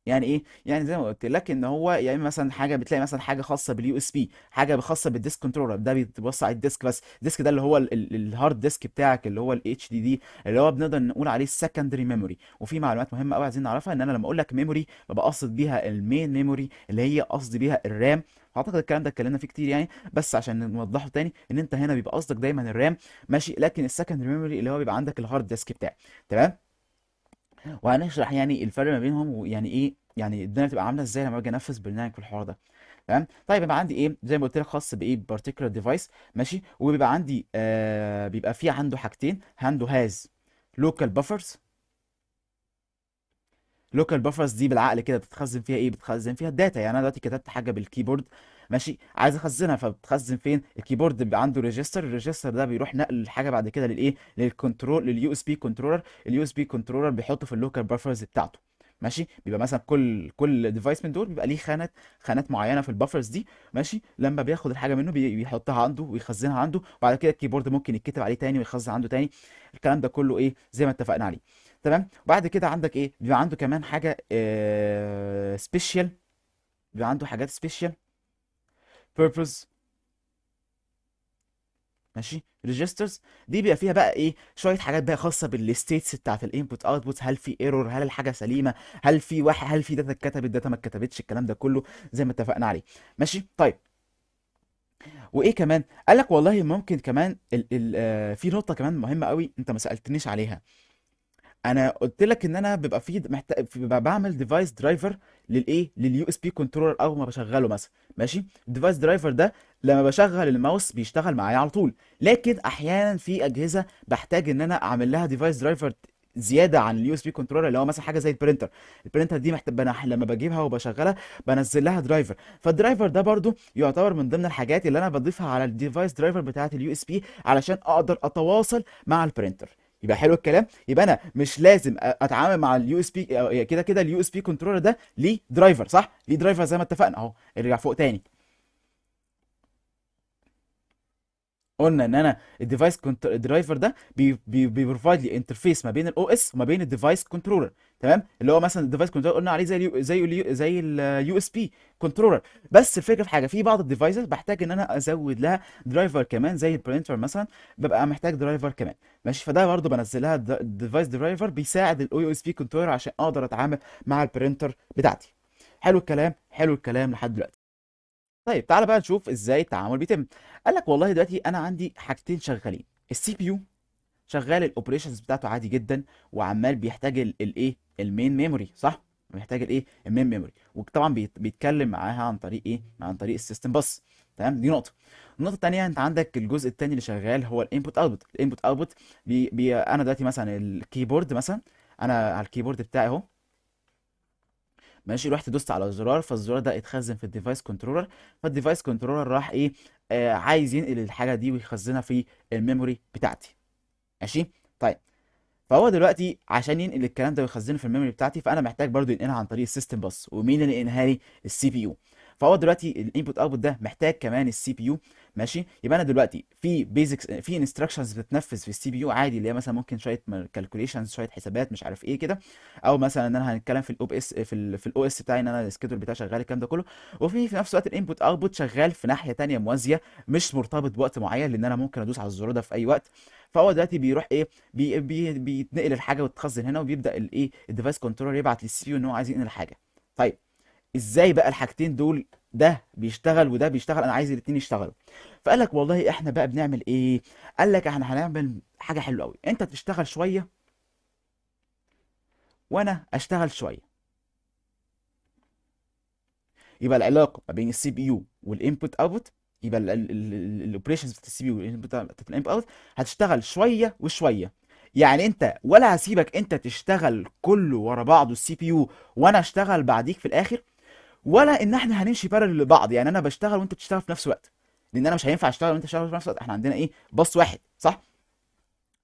يعني ايه يعني زي ما قلت لك ان هو يا يعني اما مثلا حاجه بتلاقي مثلا حاجه خاصه باليو اس بي حاجه خاصه بالديسك كنترولر ده بيتوسع الديسك بس الديسك ده اللي هو الهارد ديسك بتاعك اللي هو الاتش دي دي اللي هو بنقدر نقول عليه السكندري ميموري وفي معلومات مهمه قوي عايزين نعرفها ان انا لما اقول لك ميموري ببقى قصد بيها المين ميموري اللي هي قصدي بيها الرام اعتقد الكلام ده اتكلمنا فيه كتير يعني بس عشان نوضحه تاني ان انت هنا بيبقى قصدك دايما الرام ماشي لكن السكندري ميموري اللي هو بيبقى عندك الهارد ديسك بتاعك تمام وهنشرح يعني الفرق ما بينهم ويعني ايه يعني الدنيا بتبقى عامله ازاي لما اجي انفذ برنامج في الحوار ده تمام طيب يبقى عندي ايه زي ما قلت لك خاص بايه بارتيكولار ديفايس ماشي وبيبقى عندي آه بيبقى في عنده حاجتين عنده هاز لوكال بافرز لوكال بافرز دي بالعقل كده بتتخزن فيها ايه بتخزن فيها الداتا يعني انا دلوقتي كتبت حاجه بالكيبورد ماشي عايز اخزنها فبتخزن فين الكيبورد بيبقى عنده ريجستر الريجستر ده بيروح نقل الحاجه بعد كده للايه للكنترول لليو اس بي كنترولر اليو اس بي كنترولر بيحطه في اللوكال بافرز بتاعته ماشي بيبقى مثلا كل كل ديفايس من دول بيبقى ليه خانات خانات معينه في البفرز دي ماشي لما بياخد الحاجه منه بيحطها عنده ويخزنها عنده وبعد كده الكيبورد ممكن يتكتب عليه تاني ويخزن عنده تاني الكلام ده كله ايه زي ما اتفقنا عليه تمام وبعد كده عندك ايه بيبقى عنده كمان حاجه آه سبيشال بيبقى عنده حاجات سبيشال purpose ماشي ريجسترز دي بيبقى فيها بقى ايه شويه حاجات بقى خاصه بالستيتس بتاعه الانبوت اوتبوت هل في ايرور هل الحاجه سليمه هل في واحد هل في داتا اتكتبت داتا ما اتكتبتش الكلام ده كله زي ما اتفقنا عليه ماشي طيب وايه كمان قال لك والله ممكن كمان ال ال آه، في نقطه كمان مهمه قوي انت ما سالتنيش عليها انا قلت لك ان انا بيبقى في محتاج ببقى بعمل ديفايس درايفر للايه لليو اس بي كنترولر اول ما بشغله مثلا ماشي الديفايس درايفر ده لما بشغل الماوس بيشتغل معايا على طول لكن احيانا في اجهزه بحتاج ان انا اعمل لها ديفايس درايفر زياده عن اليو اس بي كنترولر اللي هو مثلا حاجه زي البرينتر البرينتر دي محتاج لما بجيبها وبشغلها بنزل لها درايفر فالدرايفر ده برضو يعتبر من ضمن الحاجات اللي انا بضيفها على الديفايس درايفر بتاعه اليو اس بي علشان اقدر اتواصل مع البرينتر يبقى حلو الكلام يبقى انا مش لازم اتعامل مع اليو اس بي كده كده اليو اس بي كنترولر ده ليه درايفر صح ليه درايفر زي ما اتفقنا اهو ارجع فوق تاني قلنا ان انا الديفايس درايفر الدرايفر ده بيبروفايد لي انترفيس ما بين الاو اس وما بين الديفايس كنترولر تمام اللي هو مثلا الديفايس كنترولر قلنا عليه زي زي زي اليو اس بي كنترولر بس الفكره في حاجه في بعض الديفايسز بحتاج ان انا ازود لها درايفر كمان زي البرينتر مثلا ببقى محتاج درايفر كمان ماشي فده برده بنزلها ديفايس درايفر بيساعد الاو اس بي كنترولر عشان اقدر اتعامل مع البرينتر بتاعتي حلو الكلام حلو الكلام لحد دلوقتي طيب تعالى بقى نشوف ازاي التعامل بيتم قال لك والله دلوقتي انا عندي حاجتين شغالين السي بي يو شغال الاوبريشنز بتاعته عادي جدا وعمال بيحتاج الايه المين ميموري صح محتاج الايه المين ميموري وطبعا بيتكلم معاها عن طريق ايه عن طريق السيستم بس تمام دي نقطه النقطه الثانيه انت عندك الجزء الثاني اللي شغال هو الانبوت اوتبوت الانبوت اوتبوت انا دلوقتي مثلا الكيبورد مثلا انا على الكيبورد بتاعي اهو ماشي رحت دوست على زرار فالزرار ده اتخزن في الديفايس كنترولر فالديفايس كنترولر راح ايه آه عايز ينقل الحاجه دي ويخزنها في الميموري بتاعتي ماشي طيب فهو دلوقتي عشان ينقل الكلام ده ويخزنه في الميموري بتاعتي فانا محتاج برضو ينقلها عن طريق السيستم بس ومين اللي ينقلها لي السي بي يو فهو دلوقتي الانبوت اوتبوت ده محتاج كمان السي بي يو ماشي يبقى انا دلوقتي في بيزكس في انستراكشنز بتتنفذ في السي بي يو عادي اللي هي مثلا ممكن شويه كالكوليشنز شويه حسابات مش عارف ايه كده او مثلا ان انا هنتكلم في الاو اس في في الاو اس بتاعي ان انا السكيدول بتاعي شغال الكلام ده كله وفي في نفس الوقت الانبوت اوتبوت شغال في ناحيه ثانيه موازيه مش مرتبط بوقت معين لان انا ممكن ادوس على الزرار ده في اي وقت فهو دلوقتي بيروح ايه بي بي بيتنقل الحاجه وتتخزن هنا وبيبدا الايه الديفايس كنترول يبعت للسي بي يو ان هو عايز ينقل الحاجه طيب ازاي بقى الحاجتين دول ده بيشتغل وده بيشتغل انا عايز الاتنين يشتغلوا فقال لك والله احنا بقى بنعمل ايه قال لك احنا هنعمل حاجه حلوه قوي انت تشتغل شويه وانا اشتغل شويه يبقى العلاقه ما بين السي بي يو والانبوت اوت يبقى الاوبريشنز بتاعت السي بي يو والانبوت اوت هتشتغل شويه وشويه يعني انت ولا هسيبك انت تشتغل كله ورا بعضه السي بي يو وانا اشتغل بعديك في الاخر ولا ان احنا هنمشي بارل لبعض يعني انا بشتغل وانت بتشتغل في نفس الوقت لان انا مش هينفع اشتغل وانت تشتغل في نفس الوقت احنا عندنا ايه باص واحد صح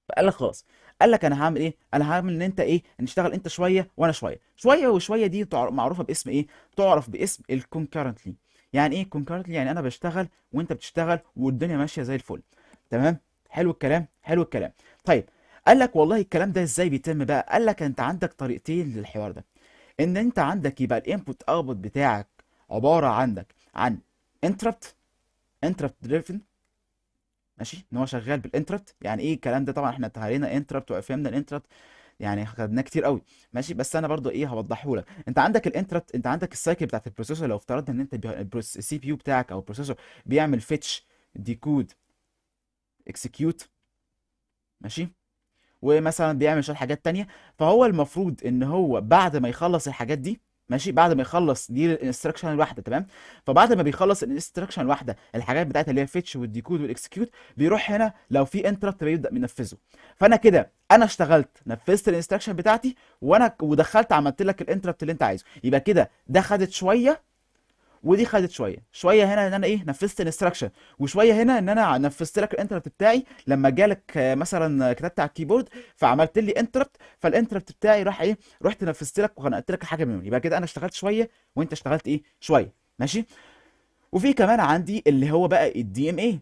فقال لك خلاص قال لك انا هعمل ايه انا هعمل ان انت ايه نشتغل انت شويه وانا شويه شويه وشويه دي معروفه باسم ايه تعرف باسم الكونكرنتلي يعني ايه كونكرنتلي يعني انا بشتغل وانت بتشتغل والدنيا ماشيه زي الفل تمام حلو الكلام حلو الكلام طيب قال لك والله الكلام ده ازاي بيتم بقى قال لك انت عندك طريقتين للحوار ده ان انت عندك يبقى الانبوت اوتبوت بتاعك عباره عندك عن انتربت انتربت دريفن ماشي ان هو شغال بالانتربت يعني ايه الكلام ده طبعا احنا اتهرينا انتربت وفهمنا الانتربت يعني خدناه كتير قوي ماشي بس انا برضو ايه هوضحه لك انت عندك الانتربت انت عندك السايكل بتاعت البروسيسور لو افترضنا ان انت السي بي يو بتاعك او البروسيسور بيعمل فيتش ديكود اكسكيوت ماشي ومثلا بيعمل شويه حاجات تانية فهو المفروض ان هو بعد ما يخلص الحاجات دي ماشي بعد ما يخلص دي الانستراكشن الواحده تمام فبعد ما بيخلص الانستراكشن الواحده الحاجات بتاعتها اللي هي فيتش والديكود والاكسكيوت بيروح هنا لو في انتربت بيبدا بينفذه فانا كده انا اشتغلت نفذت الانستراكشن بتاعتي وانا ودخلت عملت لك الانتربت اللي انت عايزه يبقى كده ده خدت شويه ودي خدت شويه شويه هنا ان انا ايه نفذت الانستراكشن وشويه هنا ان انا نفذت لك الانتربت بتاعي لما جالك مثلا كتبت على الكيبورد فعملت لي انتربت فالانتربت بتاعي راح ايه رحت نفذت لك وخنقت لك الحاجه من يبقى كده انا اشتغلت شويه وانت اشتغلت ايه شويه ماشي وفي كمان عندي اللي هو بقى الدي ام اي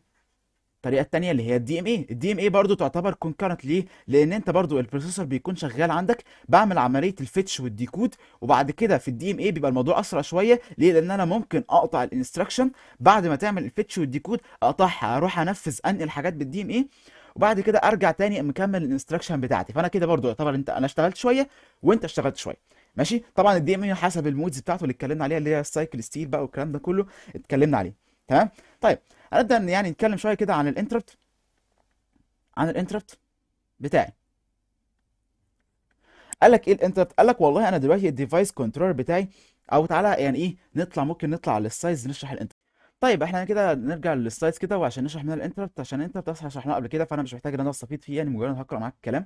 الطريقه الثانيه اللي هي الدي ام اي الدي ام اي برضو تعتبر كونكرنت ليه لان انت برضو البروسيسور بيكون شغال عندك بعمل عمليه الفيتش والديكود وبعد كده في الدي ام اي بيبقى الموضوع اسرع شويه ليه لان انا ممكن اقطع الانستراكشن بعد ما تعمل الفيتش والديكود اقطعها اروح انفذ انقل حاجات بالدي ام اي وبعد كده ارجع تاني مكمل الانستراكشن بتاعتي فانا كده برضو يعتبر انت انا اشتغلت شويه وانت اشتغلت شويه ماشي طبعا الدي ام اي حسب المودز بتاعته اللي اتكلمنا عليها اللي هي السايكل ستيل بقى والكلام ده كله اتكلمنا عليه تمام طيب هنبدا يعني نتكلم شويه كده عن الانتربت عن الانتربت بتاعي قال لك ايه الانتربت قال لك والله انا دلوقتي الديفايس كنترولر بتاعي او تعالى يعني ايه نطلع ممكن نطلع للسايز نشرح الانتربت طيب احنا كده نرجع للسلايدز كده وعشان نشرح منها الانتربت عشان الانتربت اصلا شرحناه قبل كده فانا مش محتاج ان انا استفيد فيه يعني مجرد هقرا معاك الكلام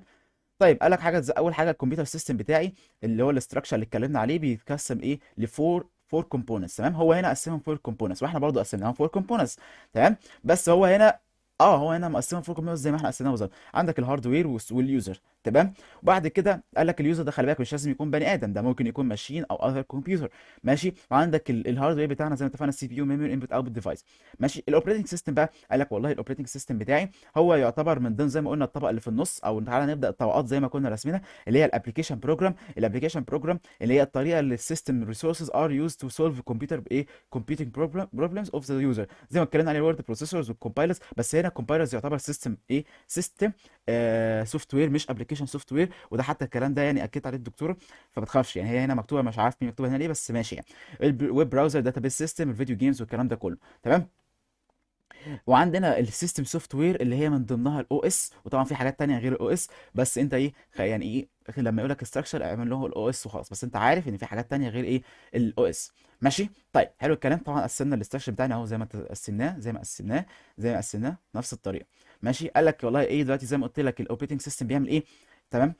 طيب قال لك حاجه اول حاجه الكمبيوتر سيستم بتاعي اللي هو الاستراكشر اللي اتكلمنا عليه بيتقسم ايه لفور فور كومبوننتس تمام هو هنا قسمهم فور كومبوننتس واحنا برضو قسمناهم فور كومبوننتس تمام بس هو هنا اه هو هنا مقسمهم فور كومبوننتس زي ما احنا قسمناهم بالظبط عندك الهاردوير واليوزر تمام وبعد كده قال لك اليوزر ده خلي بالك مش لازم يكون بني ادم ده ممكن يكون ماشين او اذر كمبيوتر ماشي وعندك الهاردوير بتاعنا زي ما اتفقنا السي بي يو ميموري انبوت اوت ديفايس ماشي الاوبريتنج سيستم بقى قال لك والله الاوبريتنج سيستم بتاعي هو يعتبر من ضمن زي ما قلنا الطبق اللي في النص او تعالى نبدا الطبقات زي ما كنا راسمينها اللي هي الابلكيشن بروجرام الابلكيشن بروجرام اللي هي الطريقه اللي السيستم ريسورسز ار يوز تو سولف كمبيوتر بايه كومبيوتنج بروبلمز اوف ذا يوزر زي ما اتكلمنا عليه الورد بروسيسورز والكومبايلرز بس هنا الكومبايلرز يعتبر سيستم ايه سيستم سوفت وير مش ابلكيشن ابلكيشن سوفت وير وده حتى الكلام ده يعني اكدت عليه الدكتوره فما تخافش يعني هي هنا مكتوبه مش عارف مين مكتوبه هنا ليه بس ماشي يعني الويب براوزر داتا بيس سيستم الفيديو جيمز والكلام ده كله تمام وعندنا السيستم سوفت وير اللي هي من ضمنها الاو اس وطبعا في حاجات تانية غير الاو اس بس انت ايه يعني ايه لما يقول لك استراكشر اعمل له الاو اس وخلاص بس انت عارف ان في حاجات تانية غير ايه الاو اس ماشي طيب حلو الكلام طبعا قسمنا الاستراكشر بتاعنا اهو زي ما قسمناه زي ما قسمناه زي ما قسمناه نفس الطريقه ماشي قال لك والله ايه دلوقتي زي ما قلت لك الاوبريتنج سيستم بيعمل ايه تمام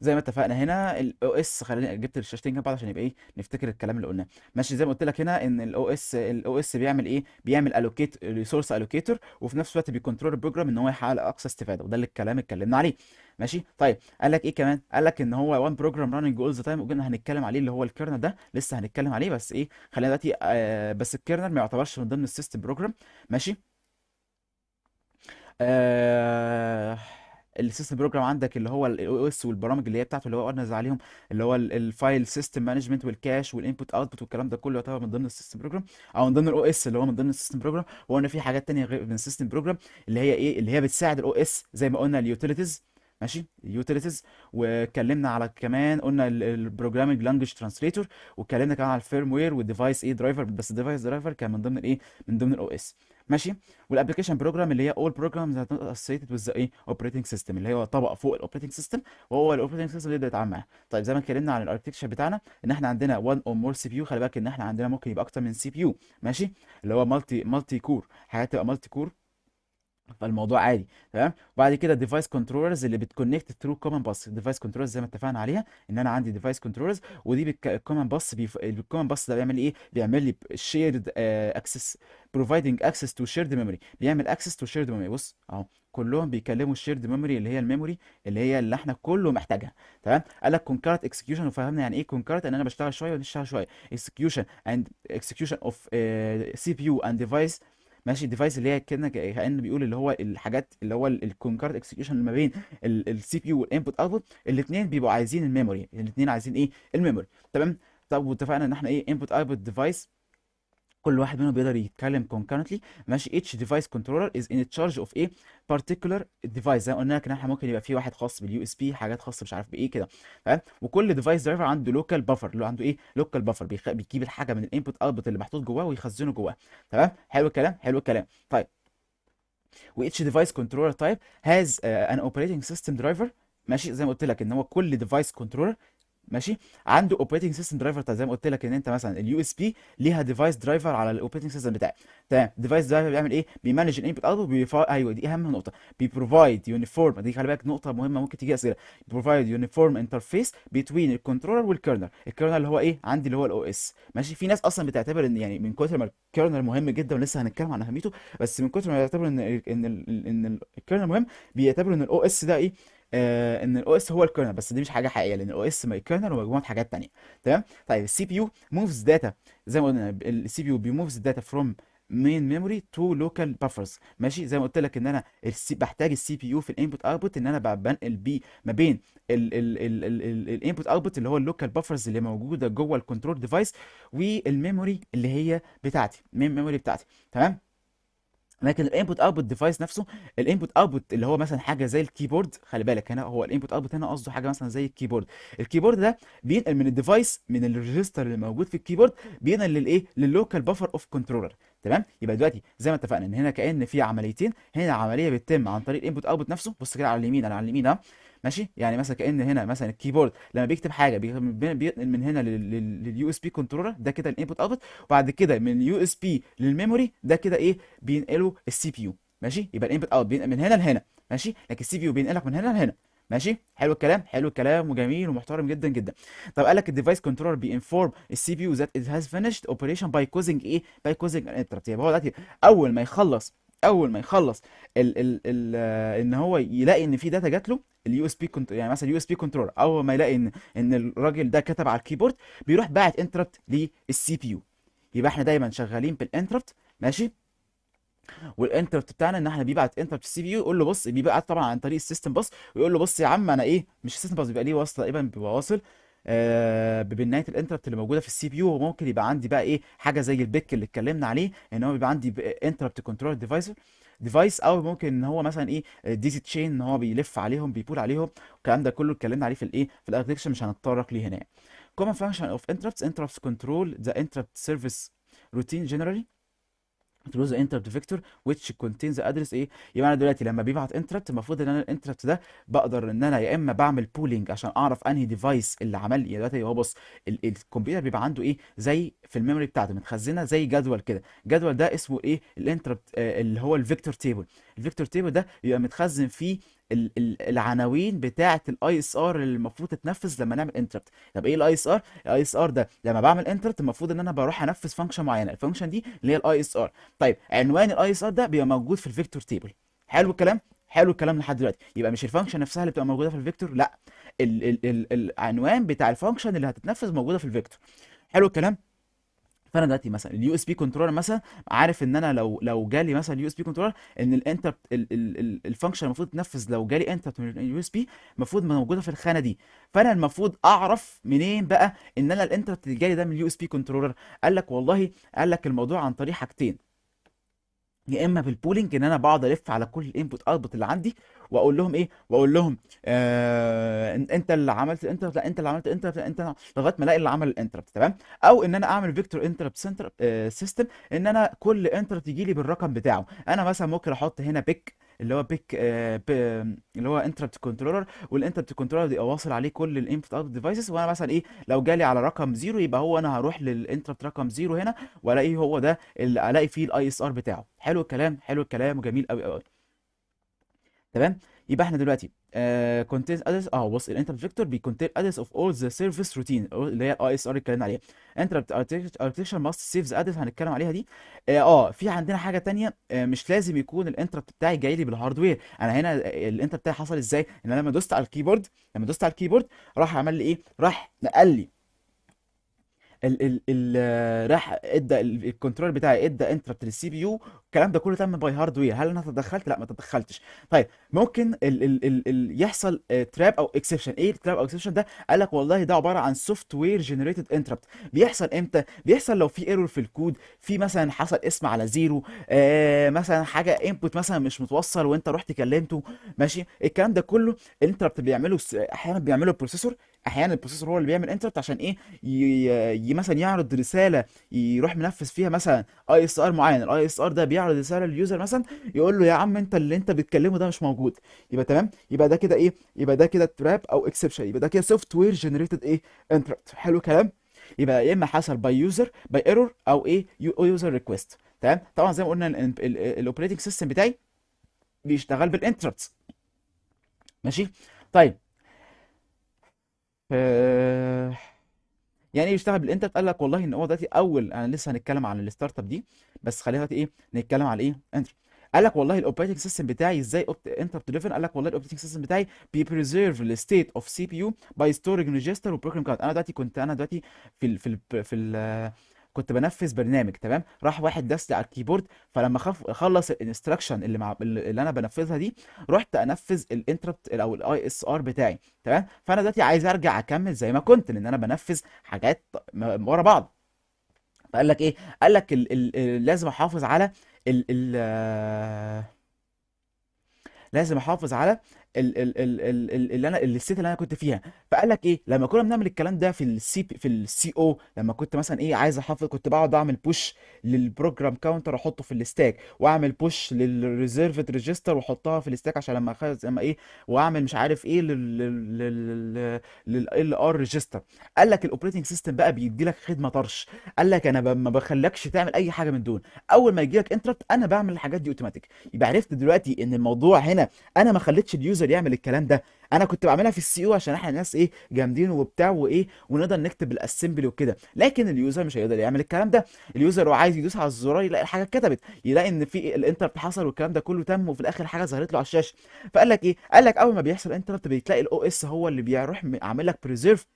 زي ما اتفقنا هنا الاو اس خليني جبت الشاشتين جنب بعض عشان يبقى ايه نفتكر الكلام اللي قلناه ماشي زي ما قلت لك هنا ان الاو اس الاو اس بيعمل ايه بيعمل الوكيت ريسورس الوكيتور وفي نفس الوقت بيكنترول البروجرام ان هو يحقق اقصى استفاده وده اللي الكلام اتكلمنا عليه ماشي طيب قال لك ايه كمان قال لك ان هو وان بروجرام راننج اول ذا تايم وقلنا هنتكلم عليه اللي هو الكيرنل ده لسه هنتكلم عليه بس ايه خلينا دلوقتي آه بس الكيرنل ما يعتبرش من ضمن السيستم بروجرام ماشي آه، السيستم بروجرام عندك اللي هو الاو اس والبرامج اللي هي بتاعته اللي هو قلنا عليهم اللي هو الفايل سيستم مانجمنت والكاش والانبوت اوتبوت والكلام ده كله يعتبر من ضمن السيستم بروجرام او من ضمن الاو اس اللي هو من ضمن السيستم بروجرام وقلنا في حاجات تانية غير من السيستم بروجرام اللي هي ايه اللي هي بتساعد الاو اس زي ما قلنا اليوتيليتيز ماشي يوتيليتيز واتكلمنا على كمان قلنا البروجرامنج لانجوج ترانسليتور واتكلمنا كمان على الفيرم وير والديفايس ايه درايفر بس الديفايس درايفر كان من ضمن الايه من ضمن الاو اس ماشي والابلكيشن بروجرام اللي هي اول بروجرامز اسوسييتد وذ ايه اوبريتنج سيستم اللي هي طبقه فوق الاوبريتنج سيستم وهو الاوبريتنج سيستم اللي بيتعامل معاه طيب زي ما اتكلمنا عن الاركتكشر بتاعنا ان احنا عندنا 1 او مور سي بي يو خلي بالك ان احنا عندنا ممكن يبقى اكتر من سي بي يو ماشي اللي هو مالتي مالتي كور حاجات تبقى مالتي كور فالموضوع عادي تمام وبعد كده الديفايس كنترولرز اللي بتكونكت ثرو كومن باس الديفايس كنترولرز زي ما اتفقنا عليها ان انا عندي ديفايس كنترولرز ودي الكومن باس الكومن باس ده بيعمل ايه بيعمل لي شيرد اكسس بروفايدنج اكسس تو شيرد ميموري بيعمل اكسس تو شيرد ميموري بص اهو كلهم بيكلموا الشيرد ميموري اللي هي الميموري اللي هي اللي احنا كله محتاجها تمام قال لك كونكرنت اكسكيوشن وفهمنا يعني ايه كونكرنت ان انا بشتغل شويه وبشتغل شويه اكسكيوشن اند اكسكيوشن اوف سي بي يو اند ديفايس ماشي الديفايس اللي هي كان كان بيقول اللي هو الحاجات اللي هو الكونكرت اكسكيوشن ما بين السي بي يو والانبوت اوتبوت الاثنين بيبقوا عايزين الميموري الاثنين عايزين ايه الميموري تمام طب واتفقنا ان احنا ايه انبوت اوتبوت ديفايس كل واحد منهم بيقدر يتكلم concurrently ماشي each device controller is in charge of a particular device زي ما قلنا لك ان احنا ممكن يبقى في واحد خاص باليو اس بي حاجات خاصه مش عارف بايه كده فاهم وكل device driver عنده local buffer اللي عنده ايه local buffer بيخ... بيجيب الحاجه من الانبوت اوتبوت اللي محطوط جواه ويخزنه جواه تمام حلو الكلام حلو الكلام طيب device controller type has uh, an operating system driver ماشي زي ما قلت لك ان هو كل ديفايس كنترولر ماشي عنده اوبريتنج سيستم درايفر زي ما قلت لك ان انت مثلا اليو اس بي ليها ديفايس درايفر على الاوبريتنج سيستم بتاعك تمام ديفايس درايفر بيعمل ايه بيمانج الانبوت اوت بيفا... ايوه دي اهم نقطه بيبروفايد يونيفورم دي خلي بالك نقطه مهمه ممكن تيجي اسئله بيبروفايد يونيفورم انترفيس بتوين الكنترولر والكيرنر الكيرنر اللي هو ايه عندي اللي هو الاو اس ماشي في ناس اصلا بتعتبر ان يعني من كتر ما الكيرنر مهم جدا ولسه هنتكلم عن اهميته بس من كتر ما بيعتبروا ان ان ان الكيرنر مهم بيعتبروا ان الاو اس ده ايه آه ان الاو اس هو الكيرنل بس دي مش حاجه حقيقيه لان الاو اس كيرنل ومجموعه حاجات ثانيه تمام طيب السي بي يو موفز داتا زي ما قلنا السي بي يو بيموفز داتا فروم مين ميموري تو لوكال بافرز ماشي زي ما قلت لك ان انا السي بحتاج السي بي يو في الانبوت اوتبوت ان انا بنقل بيه ما بين الانبوت اوتبوت اللي هو اللوكال بافرز اللي موجوده جوه الكنترول ديفايس والميموري اللي هي بتاعتي مين ميموري بتاعتي تمام لكن الانبوت اوتبوت ديفايس نفسه الانبوت اوتبوت اللي هو مثلا حاجه زي الكيبورد خلي بالك هنا هو الانبوت اوتبوت هنا قصده حاجه مثلا زي الكيبورد الكيبورد ده بينقل من الديفايس من الريجستر اللي موجود في الكيبورد بينقل للايه لللوكال بفر اوف كنترولر تمام يبقى دلوقتي زي ما اتفقنا ان هنا كان في عمليتين هنا عمليه بتتم عن طريق الانبوت اوتبوت نفسه بص كده على اليمين على اليمين اهو ماشي يعني مثلا كان هنا مثلا الكيبورد لما بيكتب حاجه بينقل من هنا لليو اس بي كنترولر ده كده الانبوت اوت وبعد كده من اليو اس بي للميموري ده كده ايه بينقله السي بي يو ماشي يبقى الانبوت اوت بينقل من هنا لهنا ماشي لكن السي بي يو بينقلك من هنا لهنا ماشي حلو الكلام حلو الكلام وجميل ومحترم جدا جدا طب قال لك الديفايس كنترولر بينفورم السي بي يو ذات ات هاز فينيشد اوبريشن باي كوزنج ايه باي كوزنج ان انتربت يبقى هو دلوقتي اول ما يخلص اول ما يخلص ال ال ال آه، ان هو يلاقي ان في داتا جات له اليو اس بي يعني مثلا يو اس بي كنترول اول ما يلاقي ان ان الراجل ده كتب على الكيبورد بيروح باعت انتربت للسي بي يو يبقى احنا دايما شغالين بالانتربت ماشي والانتربت بتاعنا ان احنا بيبعت انتربت للسي بي يو يقول له بص بيبعت طبعا عن طريق السيستم باص ويقول له بص يا عم انا ايه مش السيستم باص بيبقى ليه واصل تقريبا بيبقى واصل آه ببنايه الانتربت اللي موجوده في السي بي يو وممكن يبقى عندي بقى ايه حاجه زي البيك اللي اتكلمنا عليه ان هو بيبقى عندي انتربت كنترول ديفايس ديفايس او ممكن ان هو مثلا ايه ديزي تشين ان هو بيلف عليهم بيبول عليهم الكلام ده كله اتكلمنا عليه في الايه في الاركتكشر مش هنتطرق ليه هنا common function of interrupts interrupts control the interrupt service routine generally through the interrupt vector which contains the address ايه يبقى انا دلوقتي لما بيبعت انتربت المفروض ان انا الانتربت ده بقدر ان انا يا اما بعمل بولينج عشان اعرف انهي ديفايس اللي عمل لي دلوقتي هو بص الكمبيوتر بيبقى عنده ايه زي في الميموري بتاعته متخزنه زي جدول كده الجدول ده اسمه ايه الانتربت آه اللي هو الفيكتور تيبل الفيكتور تيبل ده بيبقى متخزن فيه العناوين بتاعه الاي اس ار اللي المفروض تتنفذ لما نعمل انتربت طب ايه الاي اس ار الاي اس ار ده لما بعمل انتربت المفروض ان انا بروح انفذ فانكشن معينه الفانكشن دي اللي هي الاي اس ار طيب عنوان الاي اس ار ده بيبقى موجود في الفيكتور تيبل حلو الكلام حلو الكلام لحد دلوقتي يبقى مش الفانكشن نفسها اللي بتبقى موجوده في الفيكتور لا ال ال ال العنوان بتاع الفانكشن اللي هتتنفذ موجوده في الفيكتور حلو الكلام فانا دلوقتي مثلا اليو اس بي كنترولر مثلا عارف ان انا لو لو جالي مثلا اليو اس بي كنترولر ان الانتر الفانكشن المفروض تنفذ لو جالي انتر من اليو اس بي المفروض موجوده في الخانه دي فانا المفروض اعرف منين بقى ان انا الانتر اللي جالي ده من اليو اس بي كنترولر قال لك والله قال لك الموضوع عن طريق حاجتين يا اما بالبولينج ان انا بقعد الف على كل الانبوت اوتبوت اللي عندي واقول لهم ايه واقول لهم آه انت اللي عملت الانتر لا انت اللي عملت الانتر لا انت لغايه ما الاقي اللي عمل الانتربت تمام او ان انا اعمل فيكتور انتربت سنتر سيستم ان انا كل انتربت يجي لي بالرقم بتاعه انا مثلا ممكن احط هنا بيك اللي هو بيك بي آه، اللي هو انتربت كنترولر والانتربت كنترولر بيبقى واصل عليه كل الانبوت اوت ديفايسز وانا مثلا ايه لو جالي على رقم زيرو يبقى هو انا هروح للانتربت رقم زيرو هنا والاقي هو ده اللي الاقي فيه الاي اس ار بتاعه حلو الكلام حلو الكلام وجميل قوي قوي تمام يبقى احنا دلوقتي كونتينز ادرس اه بص الانتربت فيكتور بيكونتين ادرس اوف اول ذا سيرفيس روتين اللي هي الاي اس ار اللي اتكلمنا عليها انتربت اركتكشر ماست سيفز ادرس هنتكلم عليها دي اه, آه، في عندنا حاجه ثانيه آه، مش لازم يكون الانتربت بتاعي جاي لي بالهاردوير انا هنا الانتربت بتاعي حصل ازاي ان انا لما دوست على الكيبورد لما دوست على الكيبورد راح عمل لي ايه راح نقل لي ال ال ال راح ادى الكنترول بتاعي ادى انتربت للسي بي يو الكلام ده كله تم باي هاردوير هل انا تدخلت لا ما تدخلتش طيب ممكن ال ال ال ال يحصل تراب آه، او اكسبشن ايه التراب او اكسبشن ده قال لك والله ده عباره عن سوفت وير جنريتد انتربت بيحصل امتى بيحصل لو في ايرور في الكود في مثلا حصل اسم على زيرو آه مثلا حاجه انبوت مثلا مش متوصل وانت رحت كلمته ماشي الكلام ده كله الانتربت بيعمله احيانا بيعمله البروسيسور احيانا البروسيسور هو اللي بيعمل انتربت عشان ايه ي... ي... مثلا يعرض رساله يروح منفذ فيها مثلا اي اس ار معين الاي اس ار ده بيعرض يعرض رساله لليوزر مثلا يقول له يا عم انت اللي انت بتكلمه ده مش موجود يبقى تمام يبقى ده كده ايه يبقى ده كده تراب او اكسبشن يبقى ده كده سوفت وير جنريتد ايه انتربت حلو كلام يبقى يا اما حصل باي يوزر باي ايرور او ايه يوزر ريكويست تمام طبعا زي ما قلنا الاوبريتنج سيستم بتاعي بيشتغل بالانتربت ماشي طيب أه... يعني ايه يشتغل بالانترنت قال لك والله ان هو دلوقتي اول انا لسه هنتكلم عن الستارت اب دي بس خلينا دلوقتي ايه نتكلم على ايه انترنت قال لك والله الاوبريتنج سيستم بتاعي ازاي انتربت دريفن قال لك والله الاوبريتنج سيستم بتاعي بيبريزيرف الستيت اوف سي بي يو باي ستورج ريجستر وبروجرام كارد انا دلوقتي كنت انا دلوقتي في ال في ال في ال كنت بنفذ برنامج تمام راح واحد داس لي على الكيبورد فلما خف... خلص الانستراكشن اللي مع... اللي انا بنفذها دي رحت انفذ الانتربت او الاي اس ار بتاعي تمام فانا دلوقتي عايز ارجع اكمل زي ما كنت لان انا بنفذ حاجات ورا بعض فقال لك ايه قال لك ال... ال... ال... لازم احافظ على ال... ال... لازم احافظ على ال ال ال ال ال اللي انا الستيت اللي انا كنت فيها فقال لك ايه لما كنا بنعمل الكلام ده في السي في السي او لما كنت مثلا ايه عايز احافظ كنت بقعد اعمل بوش للبروجرام كاونتر احطه في الستاك واعمل بوش للريزيرفد ريجستر واحطها في الستاك عشان لما اخلص لما ايه واعمل مش عارف ايه لل لل ار ريجستر قال لك الاوبريتنج سيستم بقى بيدي لك خدمه طرش قال لك انا ما بخلكش تعمل اي حاجه من دول اول ما يجي لك انتربت انا بعمل الحاجات دي اوتوماتيك يبقى عرفت دلوقتي ان الموضوع هنا انا ما خليتش اليوزر يوزر يعمل الكلام ده انا كنت بعملها في السي او عشان احنا ناس ايه جامدين وبتاع وايه ونقدر نكتب الاسمبلي وكده لكن اليوزر مش هيقدر يعمل الكلام ده اليوزر وعايز يدوس على الزرار يلاقي الحاجه اتكتبت يلاقي ان في الانتربت حصل والكلام ده كله تم وفي الاخر حاجه ظهرت له على الشاشه فقال لك ايه قال لك اول ما بيحصل انتربت بتلاقي الاو اس هو اللي بيروح عامل لك بريزيرف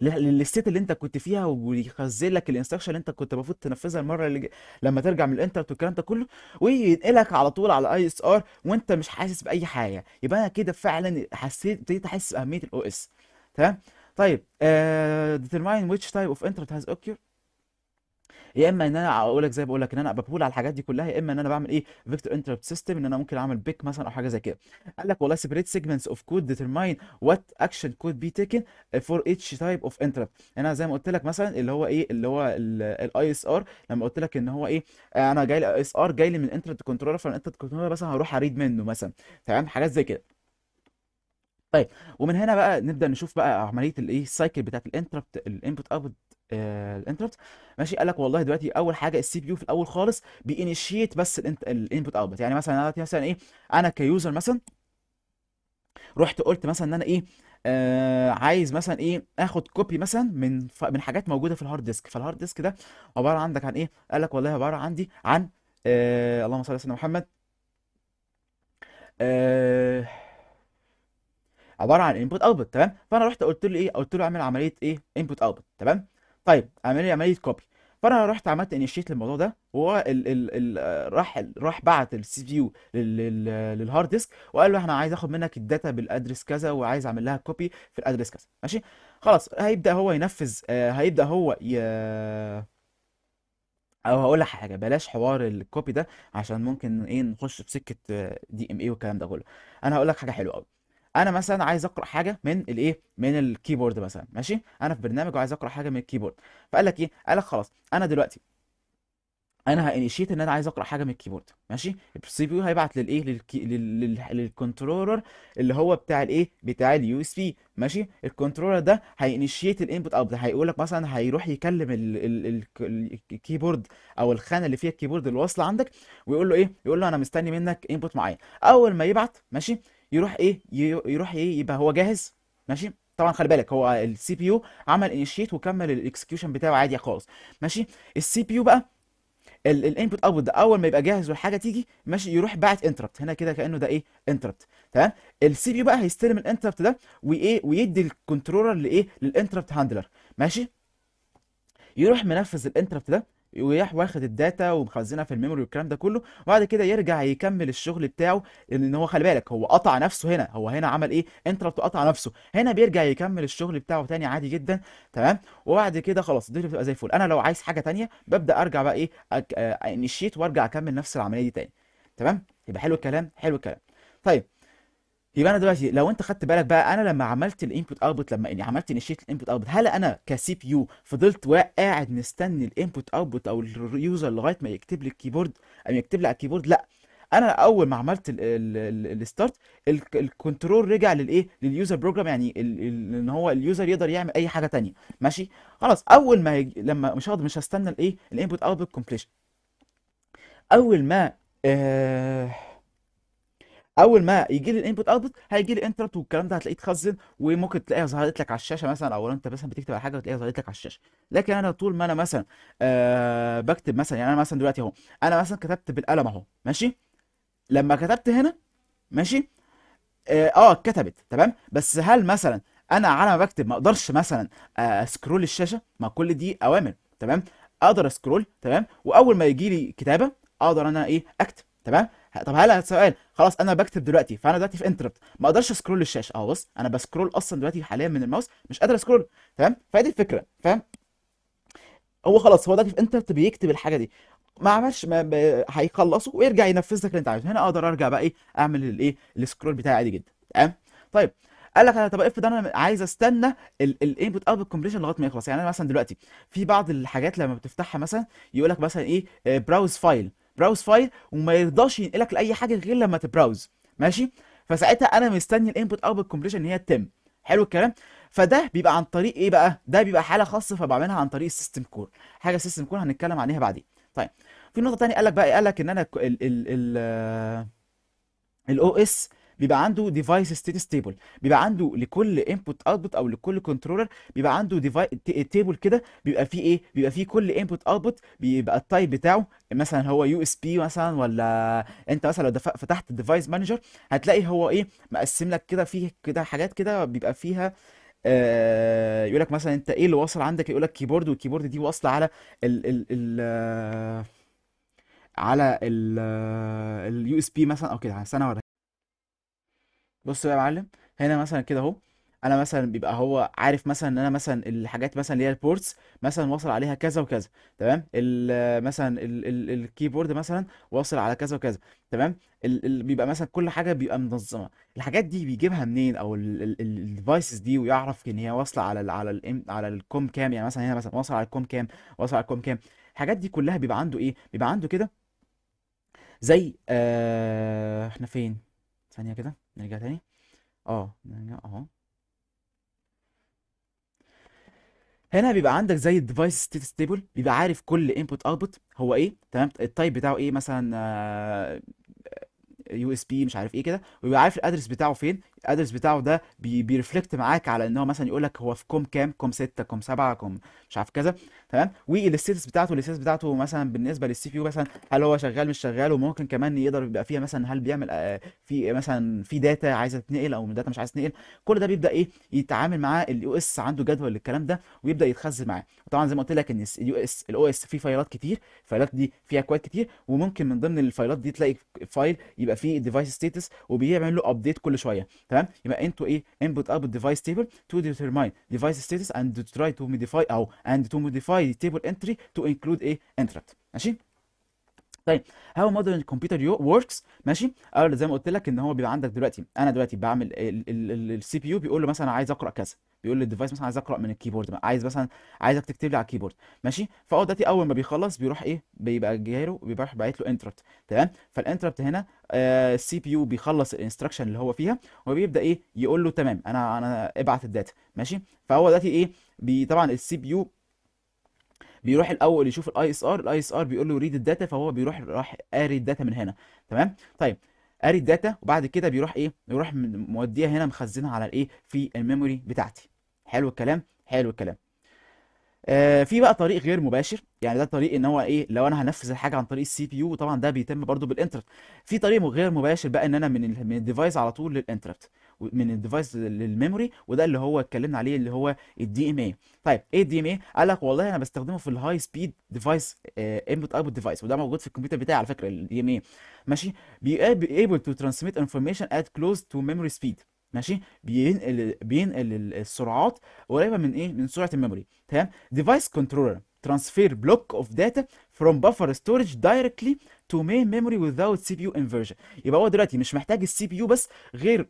للستيت اللي انت كنت فيها ويخزن لك الانستراكشن اللي انت كنت المفروض تنفذها المره اللي ج... لما ترجع من الانترنت والكلام ده كله وينقلك على طول على اي اس ار وانت مش حاسس باي حاجه يبقى انا كده فعلا حسيت ابتديت احس باهميه الاو اس تمام طيب ديترماين ويتش تايب اوف انترنت هاز اوكيور يا اما ان انا اقول لك زي بقول لك ان انا بقول على الحاجات دي كلها يا اما ان انا بعمل ايه فيكتور انتربت سيستم ان انا ممكن اعمل بيك مثلا او حاجه زي كده قال لك والله سيبريت سيجمنتس اوف كود ديترماين وات اكشن كود بي تيكن فور ايتش تايب اوف انتربت انا زي ما قلت لك مثلا اللي هو ايه اللي هو الاي اس ار لما قلت لك ان هو ايه انا جاي لي اس ار جاي لي من انتربت كنترولر فالانتربت كنترولر مثلا هروح اريد منه مثلا تمام حاجات زي كده طيب ومن هنا بقى نبدا نشوف بقى عمليه الايه السايكل بتاعت الانتربت الانبوت اوت الانتربت ماشي قال لك والله دلوقتي اول حاجه السي بي يو في الاول خالص بينيشيت بس الانبوت اوت يعني مثلا انا مثلا ايه انا كيوزر مثلا رحت قلت مثلا ان انا ايه آه عايز مثلا ايه اخد كوبي مثلا من ف... من حاجات موجوده في الهارد ديسك فالهارد ديسك ده عباره عندك عن ايه قال لك والله عباره عندي عن آه اللهم صل على سيدنا محمد آه عباره عن انبوت اوتبوت تمام فانا رحت قلت له ايه قلت له اعمل عمليه ايه انبوت اوتبوت تمام طيب اعمل لي عمليه كوبي فانا رحت عملت انيشيت للموضوع ده وهو ال ال ال راح راح بعت السي فيو للهارد ديسك وقال له احنا عايز اخد منك الداتا بالادرس كذا وعايز اعمل لها كوبي في الادرس كذا ماشي خلاص هيبدا هو ينفذ آه هيبدا هو ي... او هقول لك حاجه بلاش حوار الكوبي ده عشان ممكن ايه نخش في سكه دي ام اي والكلام ده كله انا هقول لك حاجه حلوه قوي انا مثلا عايز اقرا حاجه من الايه من الكيبورد مثلا ماشي انا في برنامج وعايز اقرا حاجه من الكيبورد فقال لك ايه قال لك خلاص انا دلوقتي انا هانيشيت ان انا عايز اقرا حاجه من الكيبورد ماشي السي بي يو هيبعت للايه للكي... لل... للكنترولر اللي هو بتاع الايه بتاع اليو اس بي ماشي الكنترولر ده هينيشيت الانبوت اوت هيقول لك مثلا هيروح يكلم ال... ال... ال... الكيبورد او الخانه اللي فيها الكيبورد الواصله عندك ويقول له ايه يقول له انا مستني منك انبوت معين اول ما يبعت ماشي يروح ايه يروح ايه يبقى هو جاهز ماشي طبعا خلي بالك هو السي بي يو عمل انيشيت وكمل الاكسكيوشن بتاعه عادي خالص ماشي السي بي يو بقى الانبوت اوت ده اول ما يبقى جاهز والحاجه تيجي ماشي يروح باعت انتربت هنا كده كانه ده ايه انتربت تمام السي بي يو بقى هيستلم الانتربت ده وايه ويدي الكنترولر لايه للانتربت هاندلر ماشي يروح منفذ الانتربت ده ويروح واخد الداتا ومخزنها في الميموري والكلام ده كله وبعد كده يرجع يكمل الشغل بتاعه ان هو خلي بالك هو قطع نفسه هنا هو هنا عمل ايه انت قطع نفسه هنا بيرجع يكمل الشغل بتاعه تاني عادي جدا تمام وبعد كده خلاص دي بتبقى زي الفل انا لو عايز حاجه تانية ببدا ارجع بقى ايه آه، انيشيت وارجع اكمل نفس العمليه دي تاني تمام يبقى حلو الكلام حلو الكلام طيب يبقى انا دلوقتي لو انت خدت بالك بقى انا لما عملت الانبوت اوتبوت لما اني يعني عملت انيشيت الانبوت اوتبوت هل انا كسي بي يو فضلت قاعد مستني الانبوت اوتبوت او اليوزر لغايه ما يكتب لي الكيبورد او يكتب لي على الكيبورد لا انا اول ما عملت الستارت الكنترول رجع للايه لليوزر بروجرام يعني ان هو اليوزر يقدر يعمل اي حاجه تانية ماشي خلاص اول ما يج... لما مش هقدر مش هستنى الايه الانبوت اوتبوت كومبليشن اول ما آه اول ما يجي لي الانبوت اوتبوت هيجي لي انتربت والكلام ده هتلاقيه اتخزن وممكن تلاقيها ظهرت لك على الشاشه مثلا او انت مثلا بتكتب على حاجه وتلاقيها ظهرت لك على الشاشه لكن انا طول ما انا مثلا آه بكتب مثلا يعني انا مثلا دلوقتي اهو انا مثلا كتبت بالقلم اهو ماشي لما كتبت هنا ماشي اه, آه، اتكتبت تمام بس هل مثلا انا على ما بكتب ما اقدرش مثلا اسكرول آه، الشاشه ما كل دي اوامر تمام اقدر اسكرول تمام واول ما يجي لي كتابه اقدر انا ايه اكتب تمام طب هلا سؤال خلاص انا بكتب دلوقتي فانا دلوقتي في انتربت ما اقدرش اسكرول الشاشه اه بص انا بسكرول اصلا دلوقتي حاليا من الماوس مش قادر اسكرول تمام فادي الفكره فاهم هو خلاص هو دلوقتي في انتربت بيكتب الحاجه دي ما عملش ما ب... هيخلصه ويرجع ينفذ لك اللي انت عايزه هنا اقدر ارجع بقى ايه اعمل الايه السكرول بتاعي عادي جدا تمام طيب قال لك انا طب افرض انا عايز استنى الانبوت اوت كومبليشن لغايه ما يخلص يعني انا مثلا دلوقتي في بعض الحاجات لما بتفتحها مثلا يقول لك مثلا ايه براوز آه، فايل براوز فايل وما يرضاش ينقلك لاي حاجه غير لما تبراوز ماشي فساعتها انا مستني الانبوت او كومبليشن ان هي تتم حلو الكلام فده بيبقى عن طريق ايه بقى ده بيبقى حاله خاصه فبعملها عن طريق السيستم كور حاجه السيستم كور هنتكلم عليها بعدين طيب في نقطه ثانيه قال لك بقى إيه؟ قال لك ان انا ال ال ال آه الاو اس بيبقى عنده ديفايس ستيت ستيبل بيبقى عنده لكل انبوت اوتبوت او لكل كنترولر بيبقى عنده ديفايس تيبل كده بيبقى فيه ايه بيبقى فيه كل انبوت اوتبوت بيبقى التايب بتاعه مثلا هو يو اس بي مثلا ولا انت مثلا لو فتحت الديفايس مانجر هتلاقي هو ايه مقسم لك كده فيه كده حاجات كده بيبقى فيها آه يقول لك مثلا انت ايه اللي واصل عندك يقول لك كيبورد والكيبورد دي واصله على ال ال ال آه، على اليو اس بي مثلا او كده سنه ولا بص بقى يا معلم هنا مثلا كده اهو انا مثلا بيبقى هو عارف مثلا ان انا مثلا الحاجات مثلا اللي هي البورتس مثلا واصل عليها كذا وكذا تمام مثلا الكيبورد مثلا واصل على كذا وكذا تمام بيبقى مثلا كل حاجه بيبقى منظمه الحاجات دي بيجيبها منين او الديفايسز دي ويعرف ان هي واصله على الـ على الـ على الكوم كام يعني مثلا هنا مثلا واصل على الكوم كام واصل على الكوم كام الحاجات دي كلها بيبقى عنده ايه بيبقى عنده كده زي آه احنا فين ثانيه كده نرجع تاني اه نرجع اهو هنا بيبقى عندك زي الديفايس ستيت ستيبل بيبقى عارف كل انبوت اوتبوت هو ايه تمام التايب بتاعه ايه مثلا آه، آه، يو اس بي مش عارف ايه كده ويبقى عارف الادرس بتاعه فين الادرس بتاعه ده بي بيرفلكت معاك على ان هو مثلا يقول لك هو في كوم كام كوم 6 كوم 7 كوم مش عارف كذا تمام والستاتس بتاعته الستاتس بتاعته مثلا بالنسبه للسي بي يو مثلا هل هو شغال مش شغال وممكن كمان يقدر يبقى فيها مثلا هل بيعمل آه، في مثلا في داتا عايزه تتنقل او داتا مش عايزه تتنقل كل ده بيبدا ايه يتعامل معاه اليو اس عنده جدول للكلام ده ويبدا يتخزن معاه وطبعا زي ما قلت لك ان اليو اس الاو اس فيه فايلات كتير الفايلات دي فيها اكواد كتير وممكن من ضمن الفايلات دي تلاقي فايل يبقى فيه ديفايس ستيتس وبيعمل له ابديت كل شويه تمام يبقى انتوا ايه input output device table to determine device status and to try to modify او and to modify the table entry to include a entry. ماشي طيب هاو مودرن كمبيوتر يو وركس ماشي او زي ما قلت لك ان هو بيبقى عندك دلوقتي انا دلوقتي بعمل السي بي يو بيقول له مثلا عايز اقرا كذا بيقول للديفايس مثلا عايز اقرا من الكيبورد عايز مثلا عايزك تكتب لي على الكيبورد ماشي فهو دلوقتي اول ما بيخلص بيروح ايه بيبقى جاي له بيروح باعت له انتربت تمام فالانتربت هنا السي بي يو بيخلص الانستراكشن اللي هو فيها وبيبدا ايه يقول له تمام انا انا ابعت الداتا ماشي فهو دلوقتي ايه طبعا السي بي يو بيروح الاول يشوف الاي اس ار الاي اس ار بيقول له ريد الداتا فهو بيروح راح قاري الداتا من هنا تمام طيب قاري الداتا وبعد كده بيروح ايه يروح موديها هنا مخزنها على الايه في الميموري بتاعتي حلو الكلام حلو الكلام آه في بقى طريق غير مباشر يعني ده طريق ان هو ايه لو انا هنفذ الحاجه عن طريق السي بي يو وطبعا ده بيتم برضو بالانتربت في طريق غير مباشر بقى ان انا من من الديفايس على طول للانتربت من الديفايس للميموري وده اللي هو اتكلمنا عليه اللي هو الدي ام اي طيب ايه الدي ام اي قال لك والله انا بستخدمه في الهاي سبيد ديفايس انبوت اوتبوت ديفايس وده موجود في الكمبيوتر بتاعي على فكره الدي ام اي ماشي بي ايبل تو ترانسميت انفورميشن ات كلوز تو ميموري سبيد ماشي بينقل بينقل السرعات قريبه من ايه من سرعه الميموري تمام ديفايس كنترولر ترانسفير بلوك اوف داتا فروم بفر ستورج دايركتلي تو main memory without يو انفيرجن يبقى هو دلوقتي مش محتاج السي بي يو بس غير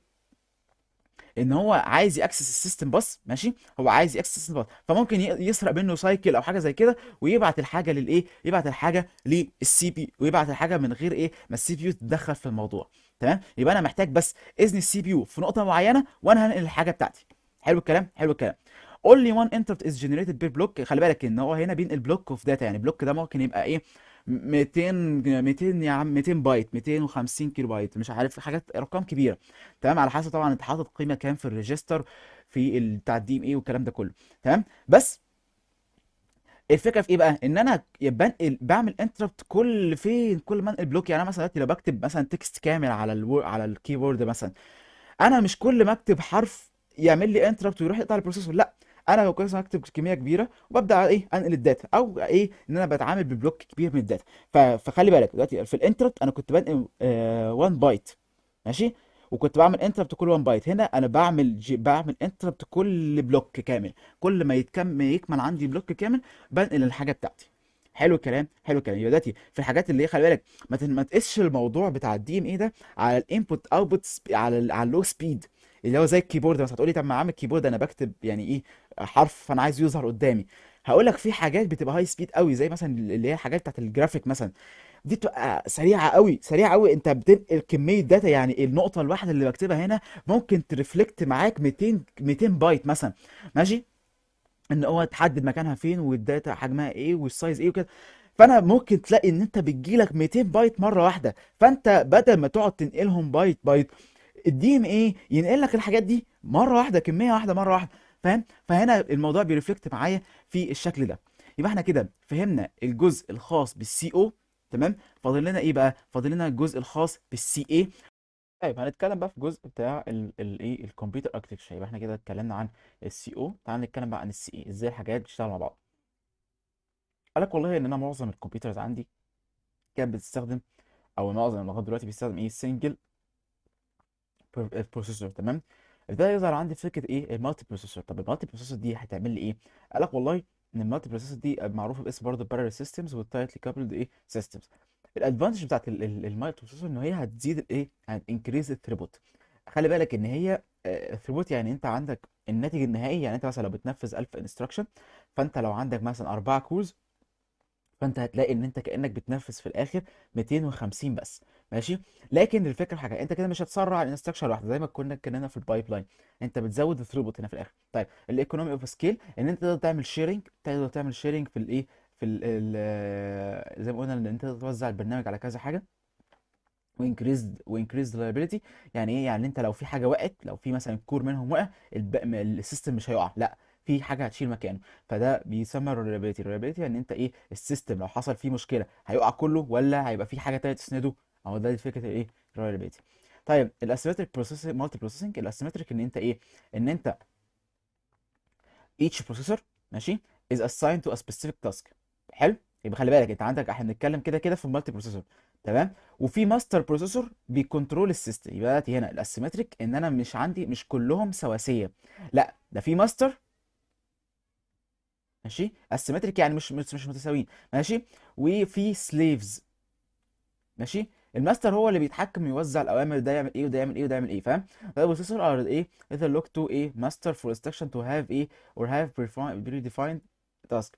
ان هو عايز ياكسس السيستم بس ماشي هو عايز ياكسس السيستم بس فممكن يسرق منه سايكل او حاجه زي كده ويبعت الحاجه للايه يبعت الحاجه للسي بي ويبعت الحاجه من غير ايه ما السي بي يو تتدخل في الموضوع تمام يبقى انا محتاج بس اذن السي بي يو في نقطه معينه وانا هنقل الحاجه بتاعتي حلو الكلام حلو الكلام only one interrupt is generated per block خلي بالك ان هو هنا بينقل بلوك اوف داتا يعني بلوك ده ممكن يبقى ايه 200 200 يا عم 200 بايت 250 كيلو بايت مش عارف حاجات ارقام كبيره تمام على حسب طبعا انت حاطط قيمه كام في الريجستر في بتاع الدي ام اي والكلام ده كله تمام بس الفكره في ايه بقى ان انا بنقل بعمل انتربت كل فين كل ما انقل بلوك يعني انا مثلا دلوقتي لو بكتب مثلا تكست كامل على الو... على الكيبورد مثلا انا مش كل ما اكتب حرف يعمل لي انتربت ويروح يقطع البروسيسور لا انا لو كويس اكتب كميه كبيره وببدا ايه انقل الداتا او ايه ان انا بتعامل ببلوك كبير من الداتا فخلي بالك دلوقتي في الانتربت انا كنت بنقل 1 آه، بايت ماشي وكنت بعمل انتربت كل 1 بايت هنا انا بعمل جي بعمل انتربت كل بلوك كامل كل ما يتكمل يكمل عندي بلوك كامل بنقل الحاجه بتاعتي حلو الكلام حلو الكلام يبقى دلوقتي في الحاجات اللي هي خلي بالك ما تقيسش الموضوع بتاع الدي ام اي ده على الانبوت اوتبوت على على اللو سبيد اللي هو زي الكيبورد مثلا هتقولي طب ما عامل كيبورد انا بكتب يعني ايه حرف فانا عايز يظهر قدامي هقول لك في حاجات بتبقى هاي سبيد قوي زي مثلا اللي هي الحاجات بتاعت الجرافيك مثلا دي بتبقى سريعه قوي سريعه قوي انت بتنقل كميه داتا يعني النقطه الواحده اللي بكتبها هنا ممكن ترفلكت معاك 200 200 بايت مثلا ماشي ان هو تحدد مكانها فين والداتا حجمها ايه والسايز ايه وكده فانا ممكن تلاقي ان انت بتجيلك 200 بايت مره واحده فانت بدل ما تقعد تنقلهم بايت بايت الدي ان اي ينقل لك الحاجات دي مره واحده كميه واحده مره واحده فاهم فهنا الموضوع بيرفلكت معايا في الشكل ده يبقى احنا كده فهمنا الجزء الخاص بالسي او تمام فاضل لنا ايه بقى فاضل لنا الجزء الخاص بالسي اي طيب هنتكلم بقى في الجزء بتاع الايه الكمبيوتر اركتكشر يبقى احنا كده اتكلمنا عن السي او تعال نتكلم بقى عن السي اي ازاي الحاجات بتشتغل مع بعض قال لك والله ان انا معظم الكمبيوترز عندي كانت بتستخدم او معظم لغايه دلوقتي بيستخدم ايه سنجل البروسيسور تمام ابتدى يظهر عندي فكره ايه المالتي بروسيسور طب المالتي بروسيسور دي هتعمل لي ايه قال لك والله ان المالتي بروسيسور دي معروفه باسم برضه بارالل سيستمز والتايتلي كابلد ايه سيستمز الادفانتج بتاعت المالتي بروسيسور ان هي هتزيد الايه انكريز الثريبوت خلي بالك ان هي الثريبوت آه، يعني انت عندك الناتج النهائي يعني انت مثلا لو بتنفذ 1000 انستراكشن فانت لو عندك مثلا اربع كورز فانت هتلاقي ان انت كانك بتنفذ في الاخر 250 بس ماشي لكن الفكره حاجه انت كده مش هتسرع الانستراكشر لوحده زي ما كنا كنا في البايب لاين انت بتزود الثروبوت هنا في الاخر طيب الايكونومي اوف سكيل ان انت تقدر تعمل شيرنج تقدر تعمل شيرنج في الايه في الـ الـ زي ما قلنا ان انت توزع البرنامج على كذا حاجه وانكريزد وانكريزد reliability يعني ايه يعني انت لو في حاجه وقعت لو في مثلا كور منهم وقع السيستم مش هيقع لا في حاجه هتشيل مكانه فده بيسمى الريلابيلتي الريلابيلتي يعني انت ايه السيستم لو حصل فيه مشكله هيقع كله ولا هيبقى في حاجه تانية تسنده اهو ده فكره الايه الريلابيلتي طيب الاسيمتريك بروسيسنج مالتي بروسيسنج الاسيمتريك ان انت ايه ان انت each processor ماشي is assigned to a specific task حلو يبقى خلي بالك انت عندك احنا بنتكلم كده كده في المالتي بروسيسور تمام وفي ماستر بروسيسور بيكنترول السيستم يبقى دلوقتي هنا الاسيمتريك ان انا مش عندي مش كلهم سواسيه لا ده في ماستر ماشي اسيمتريك يعني مش مش متساويين ماشي وفي سليفز ماشي الماستر هو اللي بيتحكم يوزع الاوامر ده يعمل ايه وده يعمل ايه وده يعمل ايه فاهم ده بروسيسور ار ايه اذا لوك تو ايه ماستر فور instruction to have a or have predefined task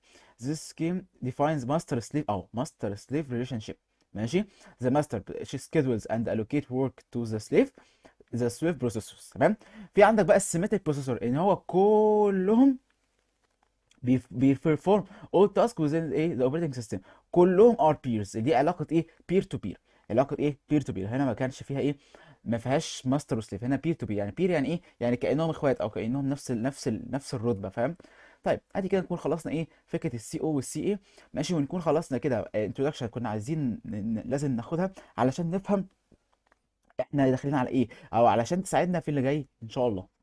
this scheme defines master slave او master slave relationship ماشي the master she schedules and allocate work to the slave the swift processors تمام في عندك بقى السيمتريك بروسيسور ان هو كلهم بيرفورم all tasks within ايه the operating system كلهم are peers دي علاقه ايه peer to peer العقد ايه بير تو بير هنا ما كانش فيها ايه ما فيهاش ماستر وسليف هنا بير تو بير يعني بير يعني ايه يعني كانهم اخوات او كانهم نفس الـ نفس الـ نفس الرتبه فاهم طيب ادي كده نكون خلصنا ايه فكره السي او والسي اي ماشي ونكون خلصنا كده انتدكشن كنا عايزين لازم ناخدها علشان نفهم احنا داخلين على ايه او علشان تساعدنا في اللي جاي ان شاء الله